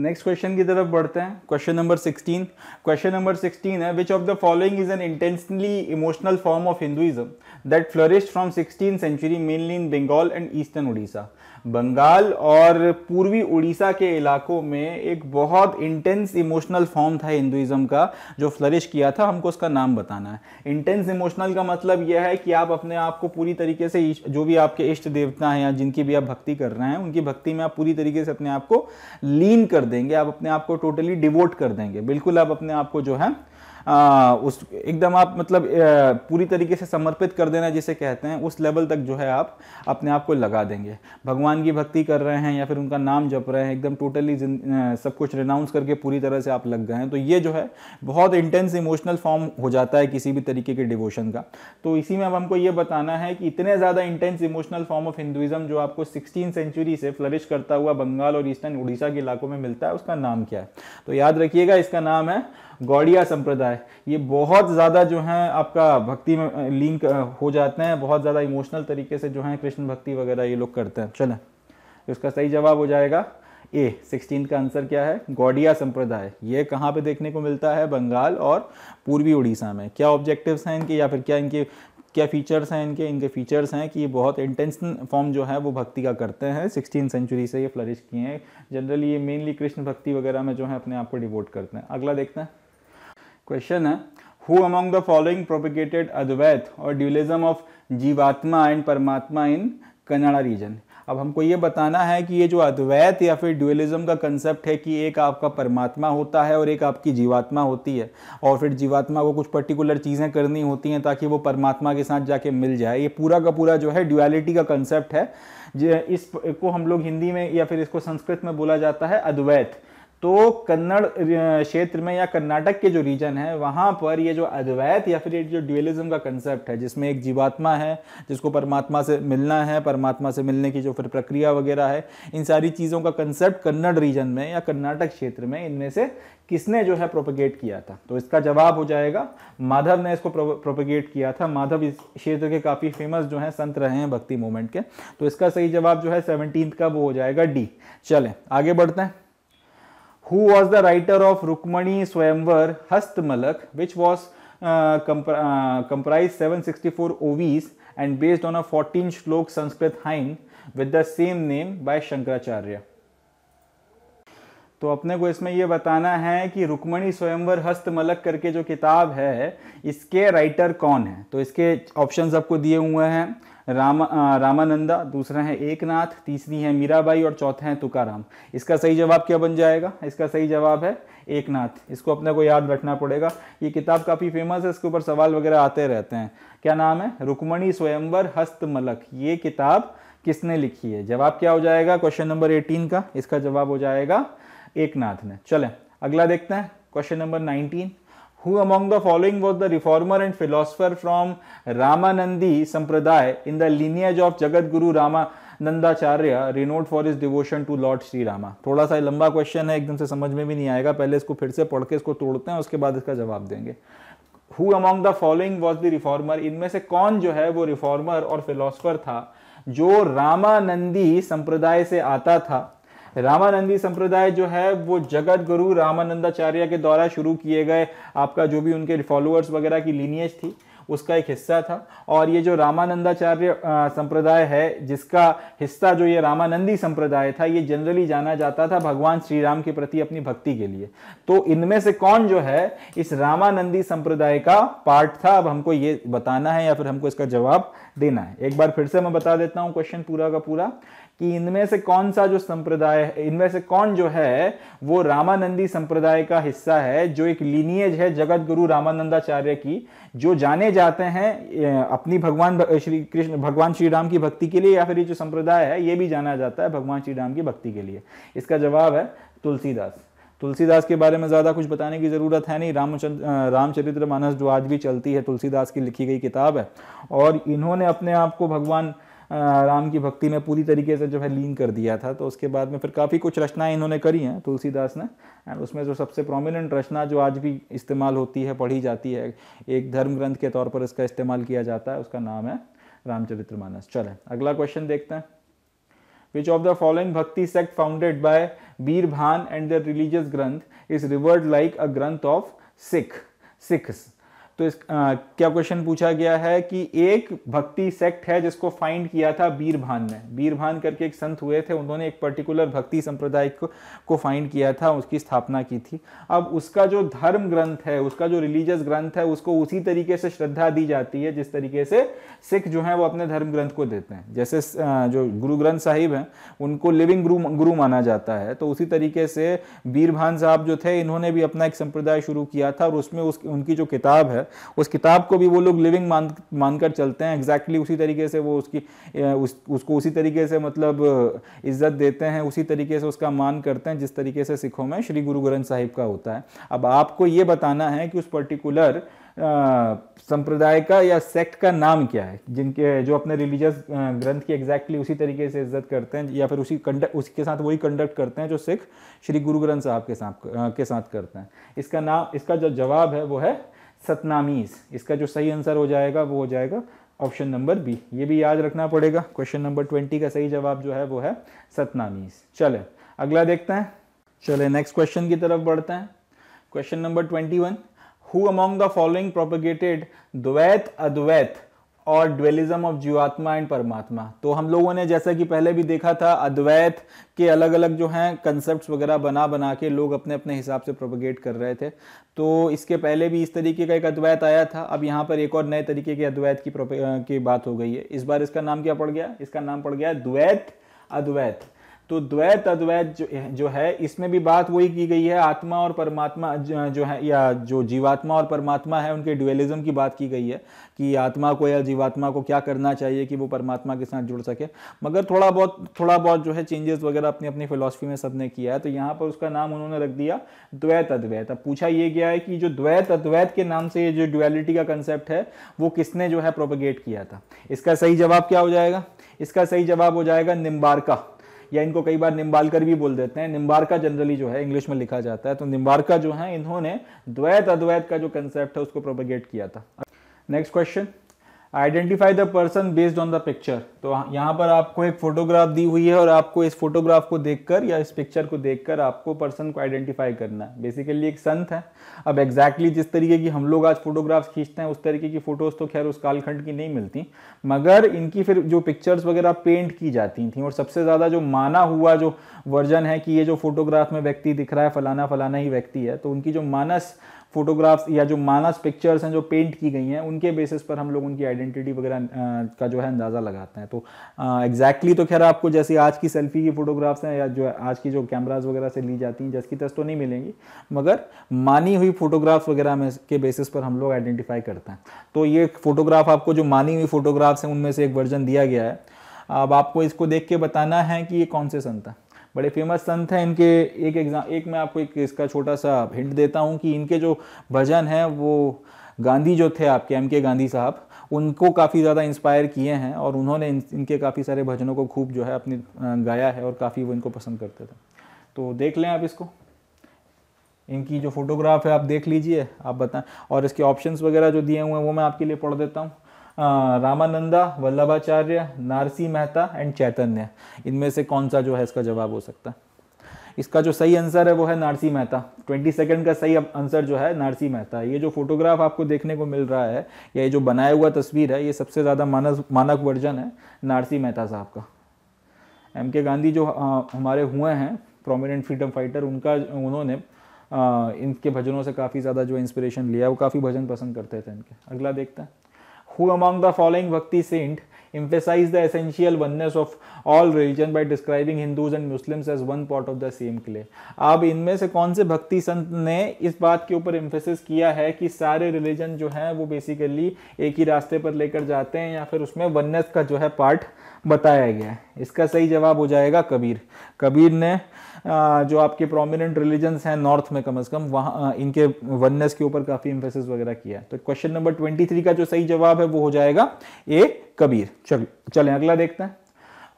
[SPEAKER 1] नेक्स्ट क्वेश्चन की तरफ बढ़ते हैं क्वेश्चन नंबर 16 क्वेश्चन नंबर 16 है which of the following is an intensely emotional form of Hinduism that flourish from sixteen century mainly in Bengal and eastern Orissa Bengal और पूर्वी उड़ीसा के इलाकों में एक बहुत इंटेंस इमोशनल फॉर्म था हिंदुइज्म का जो फ्लरिश किया था हमको उसका नाम बताना है इंटेंस इमोशनल का मतलब यह है कि आप अपने आप को पूरी तरीके से जो भी आपके इष्ट देवता हैं या जिनकी भी आप भक्ति कर रहे हैं उनकी भक्ति में आप पूरी तरीके से अपने आप को लीन कर देंगे आप अपने आप को टोटली डिवोट कर देंगे बिल्कुल आप अपने आप को जो है आ, उस एकदम आप मतलब पूरी तरीके से समर्पित कर देना जिसे कहते हैं उस लेवल तक जो है आप अपने आप को लगा देंगे भगवान की भक्ति कर रहे हैं या फिर उनका नाम जप रहे हैं एकदम टोटली सब कुछ रिनाउंस करके पूरी तरह से आप लग गए हैं तो ये जो है बहुत इंटेंस इमोशनल फॉर्म हो जाता है किसी भी तरीके के डिवोशन का तो इसी में अब हमको ये बताना है कि इतने ज़्यादा intense emotional form of Hinduism जो आपको सिक्सटीन सेंचुरी से फ्लरिश करता हुआ बंगाल और ईस्टर्न उड़ीसा के इलाकों में मिलता है उसका नाम क्या है तो याद रखिएगा इसका नाम है गौड़िया संप्रदाय ये बहुत ज़्यादा जो है आपका भक्ति में लिंक हो जाते हैं बहुत ज़्यादा इमोशनल तरीके से जो है कृष्ण भक्ति वगैरह ये लोग करते हैं चलें इसका सही जवाब हो जाएगा ए सिक्सटीन का आंसर क्या है गौडिया संप्रदाय ये कहाँ पे देखने को मिलता है बंगाल और पूर्वी उड़ीसा में क्या ऑब्जेक्टिव्स हैं इनके या फिर क्या इनके क्या फीचर्स हैं इनके इनके फीचर्स हैं कि ये बहुत इंटेंस फॉर्म जो है वो भक्ति का करते हैं सिक्सटीन सेंचुरी से ये फ्लरिश किए हैं जनरली ये मेनली कृष्ण भक्ति वगैरह में जो है अपने आप को डिवोट करते हैं अगला देखते हैं क्वेश्चन है who among the following propagated Advaita और ड्यूलिज्म ऑफ जीवात्मा एंड परमात्मा इन कनाड़ा रीजन अब हमको ये बताना है कि ये जो अद्वैत या फिर ड्यूलिज्म का कंसेप्ट है कि एक आपका परमात्मा होता है और एक आपकी जीवात्मा होती है और फिर जीवात्मा को कुछ पर्टिकुलर चीज़ें करनी होती हैं ताकि वो परमात्मा के साथ जाके मिल जाए ये पूरा का पूरा जो है ड्यूअलिटी का कंसेप्ट है इस को हम लोग हिंदी में या फिर इसको संस्कृत में बोला जाता है अद्वैत तो कन्नड़ क्षेत्र में या कर्नाटक के जो रीजन है वहां पर ये जो अद्वैत या फिर ये जो ड्यूलिज्म का कंसेप्ट है जिसमें एक जीवात्मा है जिसको परमात्मा से मिलना है परमात्मा से मिलने की जो फिर प्रक्रिया वगैरह है इन सारी चीज़ों का कंसेप्ट कन्नड़ रीजन में या कर्नाटक क्षेत्र में इनमें से किसने जो है प्रोपोगेट किया था तो इसका जवाब हो जाएगा माधव ने इसको प्रोपोगेट किया था माधव इस क्षेत्र के काफ़ी फेमस जो है संत रहे हैं भक्ति मूवमेंट के तो इसका सही जवाब जो है सेवनटीन का वो हो जाएगा डी चले आगे बढ़ते हैं who was the writer of Rukmani Swayamvar Hastmalak, which was uh, comp uh, comprised 764 OVs and based on a 14 shlok Sanskrit hymn with the same name by Shankaracharya. तो अपने को इसमें यह बताना है कि रुक्मणी स्वयंवर हस्तमलक करके जो किताब है इसके राइटर कौन है तो इसके ऑप्शंस आपको दिए हुए हैं राम रामानंदा दूसरा है एकनाथ तीसरी है मीराबाई और चौथा है तुकाराम इसका सही जवाब क्या बन जाएगा इसका सही जवाब है एकनाथ इसको अपने को याद रखना पड़ेगा ये किताब काफ़ी फेमस है इसके ऊपर सवाल वगैरह आते रहते हैं क्या नाम है रुक्मणी स्वयंवर हस्तमलक ये किताब किसने लिखी है जवाब क्या हो जाएगा क्वेश्चन नंबर एटीन का इसका जवाब हो जाएगा एकनाथ ने चले अगला देखते हैं question number nineteen who among the following was the reformer and philosopher from Ramanandi Sampradaya in the lineage of Jagat Guru Ramanandacharya renowned for his devotion to Lord Shri Rama थोड़ा सा लंबा क्वेश्चन है एकदम से समझ में भी नहीं आएगा पहले इसको फिर से पढ़ के इसको तोड़ते हैं उसके बाद इसका जवाब देंगे who among the following was the reformer इनमें से कौन जो है वो रिफॉर्मर और फिलोसफर था जो रामानंदी संप्रदाय से आता था रामानंदी संप्रदाय जो है वो जगत गुरु रामानंदाचार्य के द्वारा शुरू किए गए आपका जो भी उनके फॉलोअर्स वगैरह की लीनियज थी उसका एक हिस्सा था और ये जो रामानंदाचार्य संप्रदाय है जिसका हिस्सा जो ये रामानंदी संप्रदाय था ये जनरली जाना जाता था भगवान श्री राम के प्रति अपनी भक्ति के लिए तो इनमें से कौन जो है इस रामानंदी संप्रदाय का पार्ट था अब हमको ये बताना है या फिर हमको इसका जवाब देना है एक बार फिर से मैं बता देता हूँ क्वेश्चन पूरा का पूरा कि इनमें से कौन सा जो संप्रदाय इनमें से कौन जो है वो रामानंदी संप्रदाय का हिस्सा है जो एक लीनियज है जगत गुरु रामानंदाचार्य की जो जाने जाते हैं अपनी भगवान श्री कृष्ण भगवान श्री राम की भक्ति के लिए या फिर ये जो संप्रदाय है ये भी जाना जाता है भगवान श्री राम की भक्ति के लिए इसका जवाब है तुलसीदास तुलसीदास के बारे में ज़्यादा कुछ बताने की ज़रूरत है नहीं रामचंद्र रामचरित्र मानस जो आज भी चलती है तुलसीदास की लिखी गई किताब है और इन्होंने अपने आप को भगवान राम की भक्ति में पूरी तरीके से जो है लीन कर दिया था तो उसके बाद में फिर काफ़ी कुछ रचनाएं इन्होंने करी हैं तुलसीदास ने एंड उसमें जो सबसे प्रोमिनेंट रचना जो आज भी इस्तेमाल होती है पढ़ी जाती है एक धर्म ग्रंथ के तौर पर इसका इस्तेमाल किया जाता है उसका नाम है रामचरित्रमानस चलें अगला क्वेश्चन देखते हैं which of the following bhakti sect founded by Bir Bhan and the religious granth is revered like a granth of Sikh Sikhs तो इस आ, क्या क्वेश्चन पूछा गया है कि एक भक्ति सेक्ट है जिसको फाइंड किया था बीरभान ने बीरभान करके एक संत हुए थे उन्होंने एक पर्टिकुलर भक्ति संप्रदाय को को फाइंड किया था उसकी स्थापना की थी अब उसका जो धर्म ग्रंथ है उसका जो रिलीजियस ग्रंथ है उसको उसी तरीके से श्रद्धा दी जाती है जिस तरीके से सिख जो है वो अपने धर्म ग्रंथ को देते हैं जैसे जो गुरु ग्रंथ साहिब हैं उनको लिविंग गुरु गुरु माना जाता है तो उसी तरीके से बीरभान साहब जो थे इन्होंने भी अपना एक संप्रदाय शुरू किया था और उसमें उस, उनकी जो किताब है है उस किताब को भी वो लोग लिविंग मान मानकर चलते हैं एग्जैक्टली exactly उसी तरीके से वो उसकी उस, उसको उसी तरीके से मतलब इज्जत देते हैं उसी तरीके से उसका मान करते हैं जिस तरीके से सिखों में श्री गुरु ग्रंथ साहिब का होता है अब आपको ये बताना है कि उस पर्टिकुलर संप्रदाय का या सेक्ट का नाम क्या है जिनके जो अपने रिलीजियस ग्रंथ की एग्जैक्टली exactly उसी तरीके से इज्जत करते हैं या फिर उसी कंडक्ट उसके साथ वही कंडक्ट करते हैं जो सिख श्री गुरु ग्रंथ साहब के साथ के साथ करते हैं इसका नाम इसका जो जवाब है वो है सतनामीज़ इसका जो सही आंसर हो जाएगा वो हो जाएगा ऑप्शन नंबर बी ये भी याद रखना पड़ेगा क्वेश्चन नंबर ट्वेंटी का सही जवाब जो है वो है सतनामीज़ चले अगला देखते हैं चले नेक्स्ट क्वेश्चन की तरफ बढ़ते हैं question number twenty one who among the following propagated Dvaita Advaita और ड्वेलिज्म ऑफ जीवात्मा एंड परमात्मा तो हम लोगों ने जैसा कि पहले भी देखा था अद्वैत के अलग अलग जो हैं कंसेप्ट वगैरह बना बना के लोग अपने अपने हिसाब से प्रोपोगेट कर रहे थे तो इसके पहले भी इस तरीके का एक अद्वैत आया था अब यहाँ पर एक और नए तरीके के अद्वैत की की बात हो गई है इस बार इसका नाम क्या पड़ गया इसका नाम पड़ गया द्वैत अद्वैत तो द्वैत अद्वैत जो, जो है इसमें भी बात वही की गई है आत्मा और परमात्मा जो है या जो जीवात्मा और परमात्मा है उनके डुअलिज्म की बात की गई है कि आत्मा को या जीवात्मा को क्या करना चाहिए कि वो परमात्मा के साथ जुड़ सके मगर थोड़ा बहुत थोड़ा बहुत जो है चेंजेस वगैरह अपनी अपनी फिलोसफी में सबने किया है तो यहाँ पर उसका नाम उन्होंने रख दिया द्वैत अद्वैत अब पूछा ये गया है कि जो द्वैत अद्वैत के नाम से ये जो ड्युअलिटी का कंसेप्ट है वो किसने जो है प्रोपोगेट किया था इसका सही जवाब क्या हो जाएगा इसका सही जवाब हो जाएगा निम्बारका या इनको कई बार निम्बालकर भी बोल देते हैं निम्बारका जनरली जो है इंग्लिश में लिखा जाता है तो निम्बारका जो है इन्होंने द्वैत अद्वैत का जो कंसेप्ट है उसको प्रोपोगेट किया था next question identify the person based on the picture तो हाँ, यहाँ पर आपको एक फोटोग्राफ दी हुई है और आपको इस फोटोग्राफ को देखकर या इस पिक्चर को देखकर आपको पर्सन को आइडेंटिफाई करना है बेसिकली एक संत है अब एग्जैक्टली exactly जिस तरीके की हम लोग आज फोटोग्राफ्स खींचते हैं उस तरीके की फोटोज तो खैर उस कालखंड की नहीं मिलती मगर इनकी फिर जो पिक्चर्स वगैरह पेंट की जाती थी और सबसे ज़्यादा जो माना हुआ जो वर्जन है कि ये जो फोटोग्राफ में व्यक्ति दिख रहा है फलाना फलाना ही व्यक्ति है तो उनकी जो मानस फोटोग्राफ्स या जो मानस पिक्चर्स हैं जो पेंट की गई हैं उनके बेसिस पर हम लोग उनकी आइडेंटिटी वगैरह का जो है अंदाज़ा लगाते हैं तो एग्जैक्टली exactly तो खैर आपको जैसे आज की सेल्फी की फोटोग्राफ्स हैं या जो आज की जो कैमराज वगैरह से ली जाती हैं जैसकी तस तो नहीं मिलेंगी मगर मानी हुई फोटोग्राफ्स वगैरह में के बेसिस पर हम लोग आइडेंटिफाई करते हैं तो ये फोटोग्राफ आपको जो मानी हुई फोटोग्राफ्स हैं उनमें से एक वर्जन दिया गया है अब आपको इसको देख के बताना है कि ये कौन से संत है बड़े फेमस संत हैं इनके एक एग्जाम एक मैं आपको एक इसका छोटा सा हिंट देता हूँ कि इनके जो भजन हैं वो गांधी जो थे आपके एम के गांधी साहब उनको काफ़ी ज़्यादा इंस्पायर किए हैं और उन्होंने इन, इनके काफ़ी सारे भजनों को खूब जो है अपनी गाया है और काफ़ी वो इनको पसंद करते थे तो देख लें आप इसको इनकी जो फोटोग्राफ है आप देख लीजिए आप बताएं और इसके ऑप्शंस वगैरह जो दिए हुए हैं वो मैं आपके लिए पढ़ देता हूँ रामानंदा वल्लभाचार्य नारसी मेहता एंड चैतन्य इनमें से कौन सा जो है इसका जवाब हो सकता है इसका जो सही आंसर है वो है नारसी मेहता ट्वेंटी सेकेंड का सही आंसर जो है नारसी मेहता ये जो फोटोग्राफ आपको देखने को मिल रहा है या ये जो बनाया हुआ तस्वीर है ये सबसे ज़्यादा मानस मानक वर्जन है नारसी मेहता साहब का एम के गांधी जो हमारे हुए हैं प्रोमिनेंट फ्रीडम फाइटर उनका उन्होंने इनके भजनों से काफ़ी ज़्यादा जो इंस्पिरेशन लिया वो काफ़ी भजन पसंद करते थे इनके अगला देखते हैं who among the following Bhakti saint emphasized the essential oneness of all religion by describing Hindus and Muslims as one part of the same clay. अब इनमें से कौन से भक्ति संत ने इस बात के ऊपर इम्फेसिस किया है कि सारे रिलीजन जो हैं वो बेसिकली एक ही रास्ते पर लेकर जाते हैं या फिर उसमें वननेस का जो है पार्ट बताया गया है इसका सही जवाब हो जाएगा कबीर कबीर ने जो आपके प्रोमिनेंट रिलीजन्स हैं नॉर्थ में कम अज कम वहाँ इनके वननेस के ऊपर काफी इम्फेसिस वगैरह किया है तो क्वेश्चन नंबर थ्री का जो सही जवाब है वो हो जाएगा ए कबीर चलिए चलें अगला देखते हैं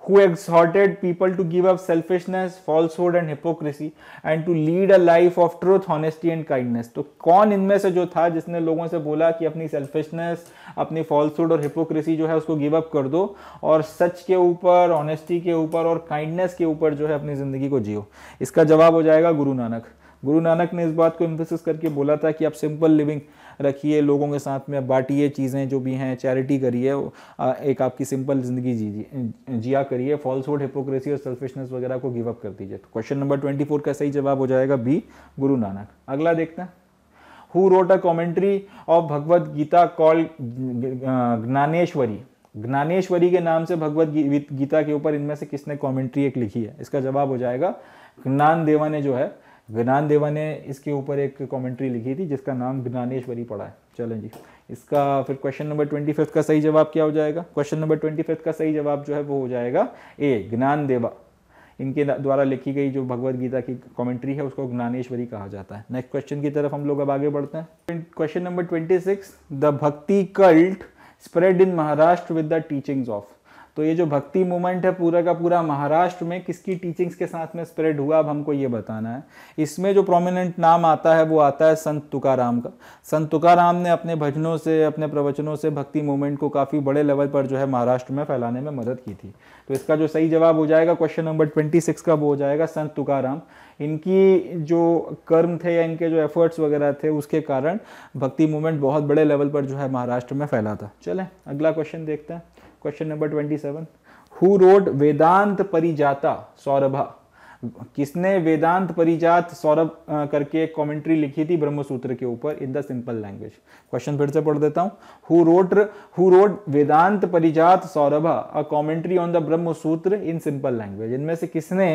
[SPEAKER 1] who exhorted people to give up selfishness, falsehood and hypocrisy and to lead a life of truth, honesty and kindness. तो कौन इनमें से जो था जिसने लोगों से बोला कि अपनी सेल्फिशनेस अपनी फॉल्सहुड और हिपोक्रेसी जो है उसको गिव अप कर दो और सच के ऊपर ऑनेस्टी के ऊपर और काइंडनेस के ऊपर जो है अपनी ज़िंदगी को जियो इसका जवाब हो जाएगा गुरु नानक गुरु नानक ने इस बात को इम्फोसिस करके बोला था कि आप सिंपल लिविंग रखिए लोगों के साथ में बांटिए चीज़ें जो भी हैं चैरिटी करिए एक आपकी सिंपल ज़िंदगी जी जिया करिए फॉल्सवुड हिपोक्रेसी और सेल्फिशनेस वगैरह को गिव अप कर दीजिए तो क्वेश्चन नंबर ट्वेंटी फोर का सही जवाब हो जाएगा बी गुरु नानक अगला देखते हैं who wrote a commentary of Bhagavad Gita call Dnyaneshwari Dnyaneshwari के नाम से भगवद गीता के ऊपर इनमें से किसने कॉमेंट्री एक लिखी है इसका जवाब हो जाएगा ज्ञान देवा ने जो है गनान देवा ने इसके ऊपर एक कमेंट्री लिखी थी जिसका नाम ज्ञानेश्वरी पड़ा है चलें जी इसका फिर क्वेश्चन नंबर ट्वेंटी फिफ्थ का सही जवाब क्या हो जाएगा क्वेश्चन नंबर ट्वेंटी फिफ्थ का सही जवाब जो है वो हो जाएगा ए ज्ञान देवा इनके द्वारा लिखी गई जो भगवद गीता की कॉमेंट्री है उसको ज्ञानेश्वरी कहा जाता है नेक्स्ट क्वेश्चन की तरफ हम लोग अब आगे बढ़ते हैं question number twenty six the bhakti cult spread in Maharashtra with the teachings of तो ये जो भक्ति मूवमेंट है पूरा का पूरा महाराष्ट्र में किसकी टीचिंग्स के साथ में स्प्रेड हुआ अब हमको ये बताना है इसमें जो प्रोमिनेंट नाम आता है वो आता है संत तुकाराम का संत तुकाराम ने अपने भजनों से अपने प्रवचनों से भक्ति मूवमेंट को काफ़ी बड़े लेवल पर जो है महाराष्ट्र में फैलाने में मदद की थी तो इसका जो सही जवाब हो जाएगा क्वेश्चन नंबर ट्वेंटी सिक्स का वो हो जाएगा संत तुकाराम इनकी जो कर्म थे या इनके जो एफर्ट्स वगैरह थे उसके कारण भक्ति मूवमेंट बहुत बड़े लेवल पर जो है महाराष्ट्र में फैला था चलें अगला क्वेश्चन देखते हैं question number twenty seven who wrote Vedanta Parijata Saurabha किसने वेदांत परिजात सौरभ करके कमेंट्री लिखी थी ब्रह्मसूत्र के ऊपर in the simple language question फिर से पढ़ देता हूं who wrote who wrote Vedanta Parijata Saurabha a commentary on the Brahmasutra in simple language इनमें से किसने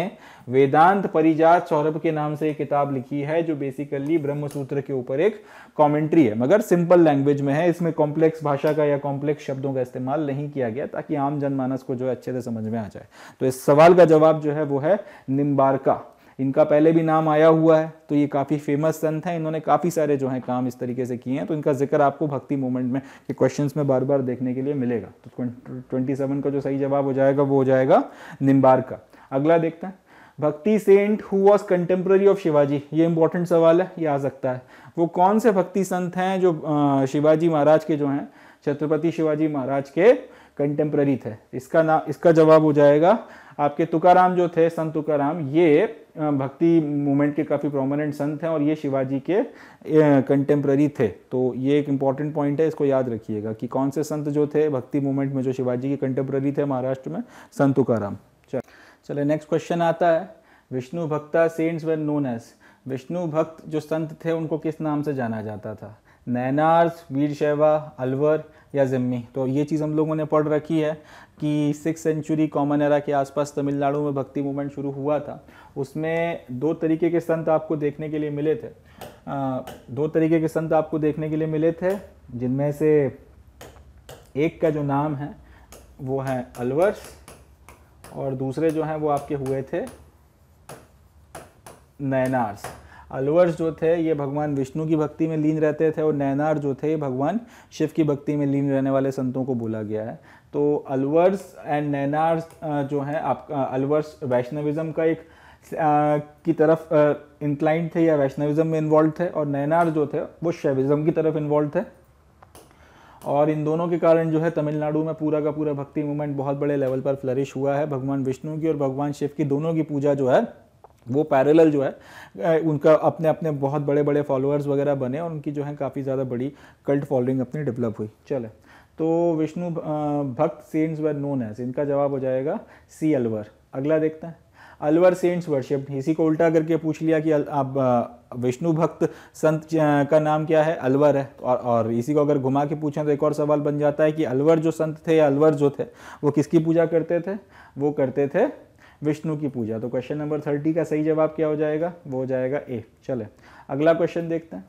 [SPEAKER 1] वेदांत परिजात सौरभ के नाम से एक किताब लिखी है जो बेसिकली ब्रह्मसूत्र के ऊपर एक कॉमेंट्री है मगर सिंपल लैंग्वेज में है इसमें कॉम्प्लेक्स भाषा का या कॉम्प्लेक्स शब्दों का इस्तेमाल नहीं किया गया ताकि आम जनमानस को जो है अच्छे से समझ में आ जाए तो इस सवाल का जवाब जो है वो है निम्न निम्बार्का इनका पहले भी नाम आया हुआ है तो ये काफ़ी फेमस संत हैं इन्होंने काफ़ी सारे जो हैं काम इस तरीके से किए हैं तो इनका जिक्र आपको भक्ति मूवमेंट में के क्वेश्चंस में बार बार देखने के लिए मिलेगा तो ट्वेंटी सेवन का जो सही जवाब हो जाएगा वो हो जाएगा निम्बार्का अगला देखते हैं bhakti saint who was contemporary of Shivaji ये इंपॉर्टेंट सवाल है ये आ सकता है वो कौन से भक्ति संत हैं जो शिवाजी महाराज के जो हैं छत्रपति शिवाजी महाराज के कंटेम्प्ररी थे इसका ना इसका जवाब हो जाएगा आपके तुकाराम जो थे संत तुकाराम ये भक्ति मूवमेंट के काफ़ी प्रोमिनेंट संत हैं और ये शिवाजी के कंटेम्प्रेरी थे तो ये एक इंपॉर्टेंट पॉइंट है इसको याद रखिएगा कि कौन से संत जो थे भक्ति मूवमेंट में जो शिवाजी के कंटेम्प्रेरी थे महाराष्ट्र में संत तुकाराम चल चले नेक्स्ट क्वेश्चन आता है Vishnu Bhakta saints were known as Vishnu Bhakta जो संत थे उनको किस नाम से जाना जाता था नैनार्स वीर शैवा अलवर या जिम्मी तो ये चीज़ हम लोगों ने पढ़ रखी है कि सिक्स सेंचुरी कॉमन एरा के आसपास तमिलनाडु में भक्ति मूवमेंट शुरू हुआ था उसमें दो तरीके के संत आपको देखने के लिए मिले थे आ, दो तरीके के संत आपको देखने के लिए मिले थे जिनमें से एक का जो नाम है वो है अलवर और दूसरे जो हैं वो आपके हुए थे नैनार्स अलवर्स जो थे ये भगवान विष्णु की भक्ति में लीन रहते थे और नैनार जो थे ये भगवान शिव की भक्ति में लीन रहने वाले संतों को बोला गया है तो अलवर्स एंड नैनार जो हैं आप अलवर्स वैष्णविज़्म का एक आ, की तरफ इंक्लाइंड थे या वैष्णविज़्म में इन्वॉल्व थे और नैनार जो थे वो शैविज़्म की तरफ इन्वॉल्व थे और इन दोनों के कारण जो है तमिलनाडु में पूरा का पूरा भक्ति मूवमेंट बहुत बड़े लेवल पर फ्लरिश हुआ है भगवान विष्णु की और भगवान शिव की दोनों की पूजा जो है वो पैरेलल जो है उनका अपने अपने बहुत बड़े बड़े फॉलोअर्स वगैरह बने और उनकी जो है काफ़ी ज़्यादा बड़ी कल्ट फॉलोइंग अपनी डेवलप हुई चले तो विष्णु भक्त सेंट्स वर नोन एज इनका जवाब हो जाएगा सी अलवर अगला देखते हैं अलवर सेंट्स वर्शिप इसी को उल्टा करके पूछ लिया कि आप विष्णु भक्त संत का नाम क्या है अलवर है और, और इसी को अगर घुमा के पूछें तो एक और सवाल बन जाता है कि अलवर जो संत थे या अलवर जो थे वो किसकी पूजा करते थे वो करते थे विष्णु की पूजा तो क्वेश्चन नंबर थर्टी का सही जवाब क्या हो जाएगा वो हो जाएगा ए चले अगला क्वेश्चन देखते हैं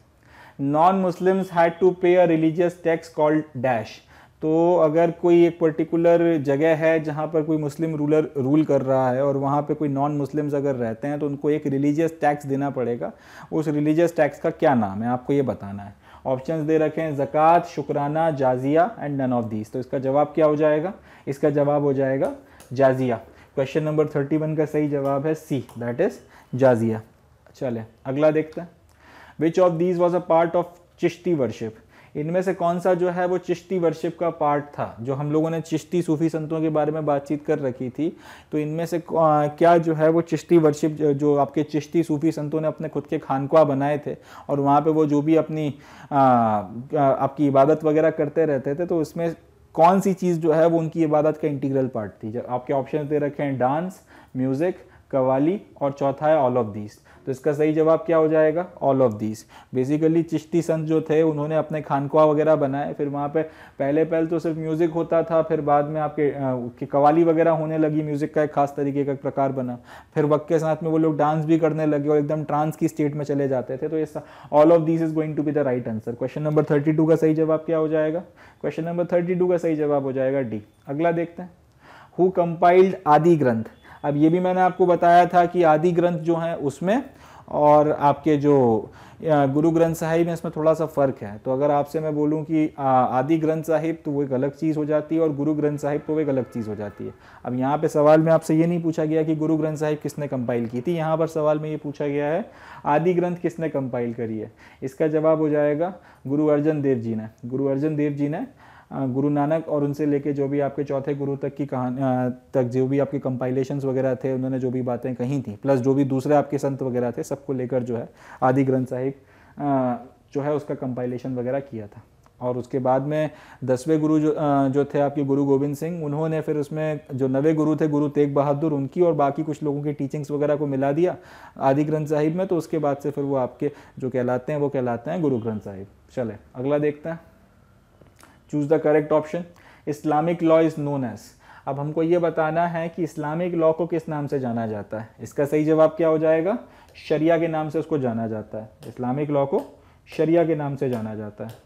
[SPEAKER 1] non Muslims had to pay a religious tax called dash तो अगर कोई एक पर्टिकुलर जगह है जहाँ पर कोई मुस्लिम रूलर रूल कर रहा है और वहाँ पे कोई नॉन मुस्लिम्स अगर रहते हैं तो उनको एक रिलीजियस टैक्स देना पड़ेगा उस रिलीजियस टैक्स का क्या नाम है आपको ये बताना है ऑप्शंस दे रखे हैं Zakat Shukrana Jizya and none of these तो इसका जवाब क्या हो जाएगा इसका जवाब हो जाएगा Jizya question number thirty one का सही जवाब है सी दैट इज जाजिया चले अगला देखते हैं which of these was a part of Chishti worship इनमें से कौन सा जो है वो चिश्ती वर्शिप का पार्ट था जो हम लोगों ने चिश्ती सूफी संतों के बारे में बातचीत कर रखी थी तो इनमें से क्या जो है वो चिश्ती वर्शिप जो आपके चिश्ती सूफी संतों ने अपने खुद के खानकुआ बनाए थे और वहाँ पे वो जो भी अपनी आ, आ, आपकी इबादत वगैरह करते रहते थे तो उसमें कौन सी चीज़ जो है वो उनकी इबादत का इंटीग्रल पार्ट थी जब आपके ऑप्शन दे रखे हैं डांस म्यूज़िक कवाली और चौथा है ऑल ऑफ दीज तो इसका सही जवाब क्या हो जाएगा all of these basically Chishti संत जो थे उन्होंने अपने खानकुआ वगैरह बनाए फिर वहाँ पे पहले पहल तो सिर्फ म्यूज़िक होता था फिर बाद में आपके की कवाली वगैरह होने लगी म्यूज़िक का एक खास तरीके का प्रकार बना फिर वक्त के साथ में वो लोग डांस भी करने लगे और एकदम ट्रांस की स्टेट में चले जाते थे तो ये all of this is going to be the right answer question number thirty two का सही जवाब क्या हो जाएगा क्वेश्चन नंबर थर्टी टू का सही जवाब हो जाएगा डी अगला देखते हैं हु कंपाइल्ड आदि ग्रंथ अब ये भी मैंने आपको बताया था कि आदि ग्रंथ जो हैं उसमें और आपके जो गुरु ग्रंथ साहिब में इसमें थोड़ा सा फ़र्क है तो अगर आपसे मैं बोलूं कि आदि ग्रंथ साहिब तो वो एक अलग चीज़ हो जाती है और गुरु ग्रंथ साहिब तो वो एक अलग चीज़ हो जाती है अब यहाँ पे सवाल में आपसे ये नहीं पूछा गया कि गुरु ग्रंथ साहिब किसने कंपाइल की थी यहाँ पर सवाल में ये पूछा गया है आदि ग्रंथ किसने कंपाइल करी है इसका जवाब हो जाएगा गुरु अर्जन देव जी ने गुरु अर्जन देव जी ने गुरु नानक और उनसे लेके जो भी आपके चौथे गुरु तक की कहानी तक जो भी आपके कंपाइलेशन वगैरह थे उन्होंने जो भी बातें कही थी प्लस जो भी दूसरे आपके संत वगैरह थे सबको लेकर जो है आदि ग्रंथ साहिब जो है उसका कंपाइलेशन वगैरह किया था और उसके बाद में दसवें गुरु जो जो थे आपके गुरु गोविंद सिंह उन्होंने फिर उसमें जो नवे गुरु थे गुरु तेग बहादुर उनकी और बाकी कुछ लोगों की टीचिंग्स वगैरह को मिला दिया आदि ग्रंथ साहिब में तो उसके बाद से फिर वो आपके जो कहलाते हैं वो कहलाते हैं गुरु ग्रंथ साहिब चले अगला देखते हैं choose the correct option Islamic law is known as अब हमको ये बताना है कि इस्लामिक लॉ को किस नाम से जाना जाता है इसका सही जवाब क्या हो जाएगा शरिया के नाम से उसको जाना जाता है इस्लामिक लॉ को शरिया के नाम से जाना जाता है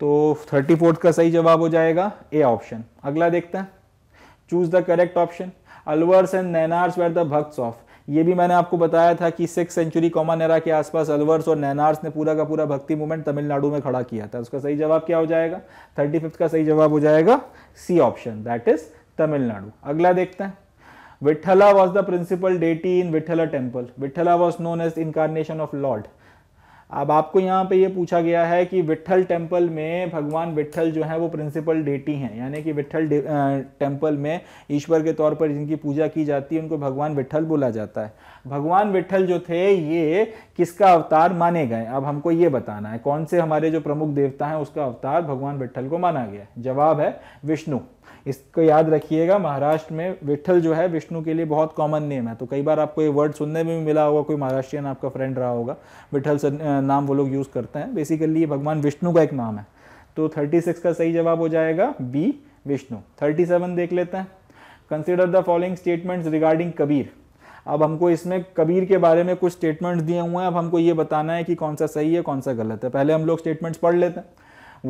[SPEAKER 1] तो थर्टी फोर्थ का सही जवाब हो जाएगा ए ऑप्शन अगला देखते हैं choose the correct option Alvars and Nayanars were the bhakts of ये भी मैंने आपको बताया था कि सिक्स सेंचुरी कॉमन एरा के आसपास अलवर्स और नैनार्स ने पूरा का पूरा भक्ति मूवमेंट तमिलनाडु में खड़ा किया था उसका सही जवाब क्या हो जाएगा थर्टी फिफ्थ का सही जवाब हो जाएगा C option that is Tamil Nadu अगला देखते हैं Vithala was the principal deity in Vithala temple Vithala was known as incarnation of Lord अब आपको यहाँ पे ये पूछा गया है कि विट्ठल टेम्पल में भगवान विट्ठल जो है वो प्रिंसिपल डेटी हैं यानी कि विट्ठल टेम्पल में ईश्वर के तौर पर जिनकी पूजा की जाती है उनको भगवान विट्ठल बोला जाता है भगवान विट्ठल जो थे ये किसका अवतार माने गए अब हमको ये बताना है कौन से हमारे जो प्रमुख देवता हैं उसका अवतार भगवान विट्ठल को माना गया जवाब है विष्णु इसको याद रखिएगा महाराष्ट्र में विठल जो है विष्णु के लिए बहुत कॉमन नेम है तो कई बार आपको ये वर्ड सुनने में भी मिला होगा कोई महाराष्ट्रियन आपका फ्रेंड रहा होगा विठल नाम वो लोग यूज़ करते हैं बेसिकली ये भगवान विष्णु का एक नाम है तो 36 का सही जवाब हो जाएगा बी विष्णु 37 देख लेते हैं consider the following statements regarding Kabir अब हमको इसमें कबीर के बारे में कुछ स्टेटमेंट्स दिए हुए हैं अब हमको ये बताना है कि कौन सा सही है कौन सा गलत है पहले हम लोग स्टेटमेंट्स पढ़ लेते हैं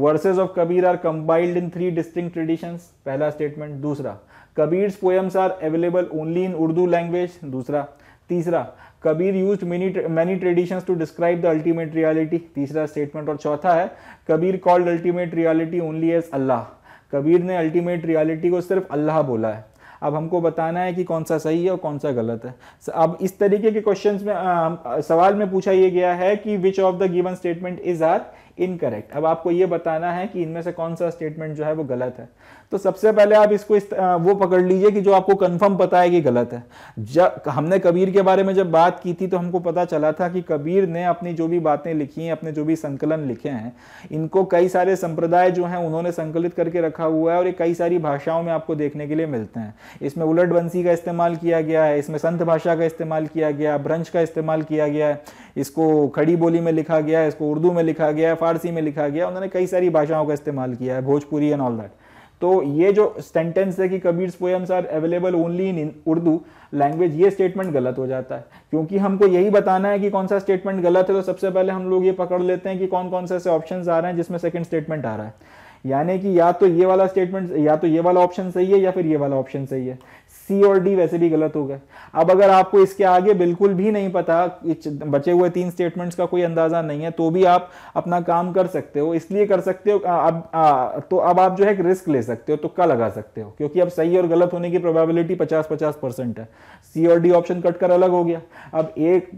[SPEAKER 1] verses of Kabir are compiled in three distinct tradition पहला स्टेटमेंट दूसरा Kabir's poems are available only in Urdu language दूसरा तीसरा Kabir use many many tradition to describe the ultimate reality तीसरा स्टेटमेंट और चौथा है Kabir called ultimate reality only as Allah Kabir ने अल्टीमेट रियालिटी को सिर्फ अल्लाह बोला है अब हमको बताना है कि कौन सा सही है और कौन सा गलत है अब इस तरीके के क्वेश्चन में आ, सवाल में पूछा यह गया है कि which of the given statement is are incorrect अब आपको ये बताना है कि इनमें से कौन सा स्टेटमेंट जो है वो गलत है तो सबसे पहले आप इसको इस, वो पकड़ लीजिए कि जो आपको कंफर्म पता है कि गलत है जब हमने कबीर के बारे में जब बात की थी तो हमको पता चला था कि कबीर ने अपनी जो भी बातें लिखी हैं अपने जो भी संकलन लिखे हैं इनको कई सारे संप्रदाय जो हैं उन्होंने संकलित करके रखा हुआ है और ये कई सारी भाषाओं में आपको देखने के लिए मिलते हैं इसमें बंसी का इस्तेमाल किया गया है इसमें संत भाषा का इस्तेमाल किया गया भ्रंश का इस्तेमाल किया गया है इसको खड़ी बोली में लिखा गया है इसको उर्दू में लिखा गया है फारसी में लिखा गया उन्होंने कई सारी भाषाओं का इस्तेमाल किया है भोजपुरी एंड ऑल दैट तो ये जो सेंटेंस है कि Kabir's poems are available only in Urdu language ये स्टेटमेंट गलत हो जाता है क्योंकि हमको यही बताना है कि कौन सा स्टेटमेंट गलत है तो सबसे पहले हम लोग ये पकड़ लेते हैं कि कौन कौन से ऐसे ऑप्शन आ रहे हैं जिसमें सेकेंड स्टेटमेंट आ रहा है यानी कि या तो ये वाला स्टेटमेंट या तो ये वाला ऑप्शन सही है या फिर ये वाला ऑप्शन सही है सी और डी वैसे भी गलत हो गए अब अगर आपको इसके आगे बिल्कुल भी नहीं पता बचे हुए तीन स्टेटमेंट्स का कोई अंदाजा नहीं है तो भी आप अपना काम कर सकते हो इसलिए कर सकते हो अब तो अब आप जो है रिस्क ले सकते हो तुक्का लगा सकते हो क्योंकि अब सही और गलत होने की प्रोबेबिलिटी पचास पचास परसेंट है सी और डी ऑप्शन कट कर अलग हो गया अब एक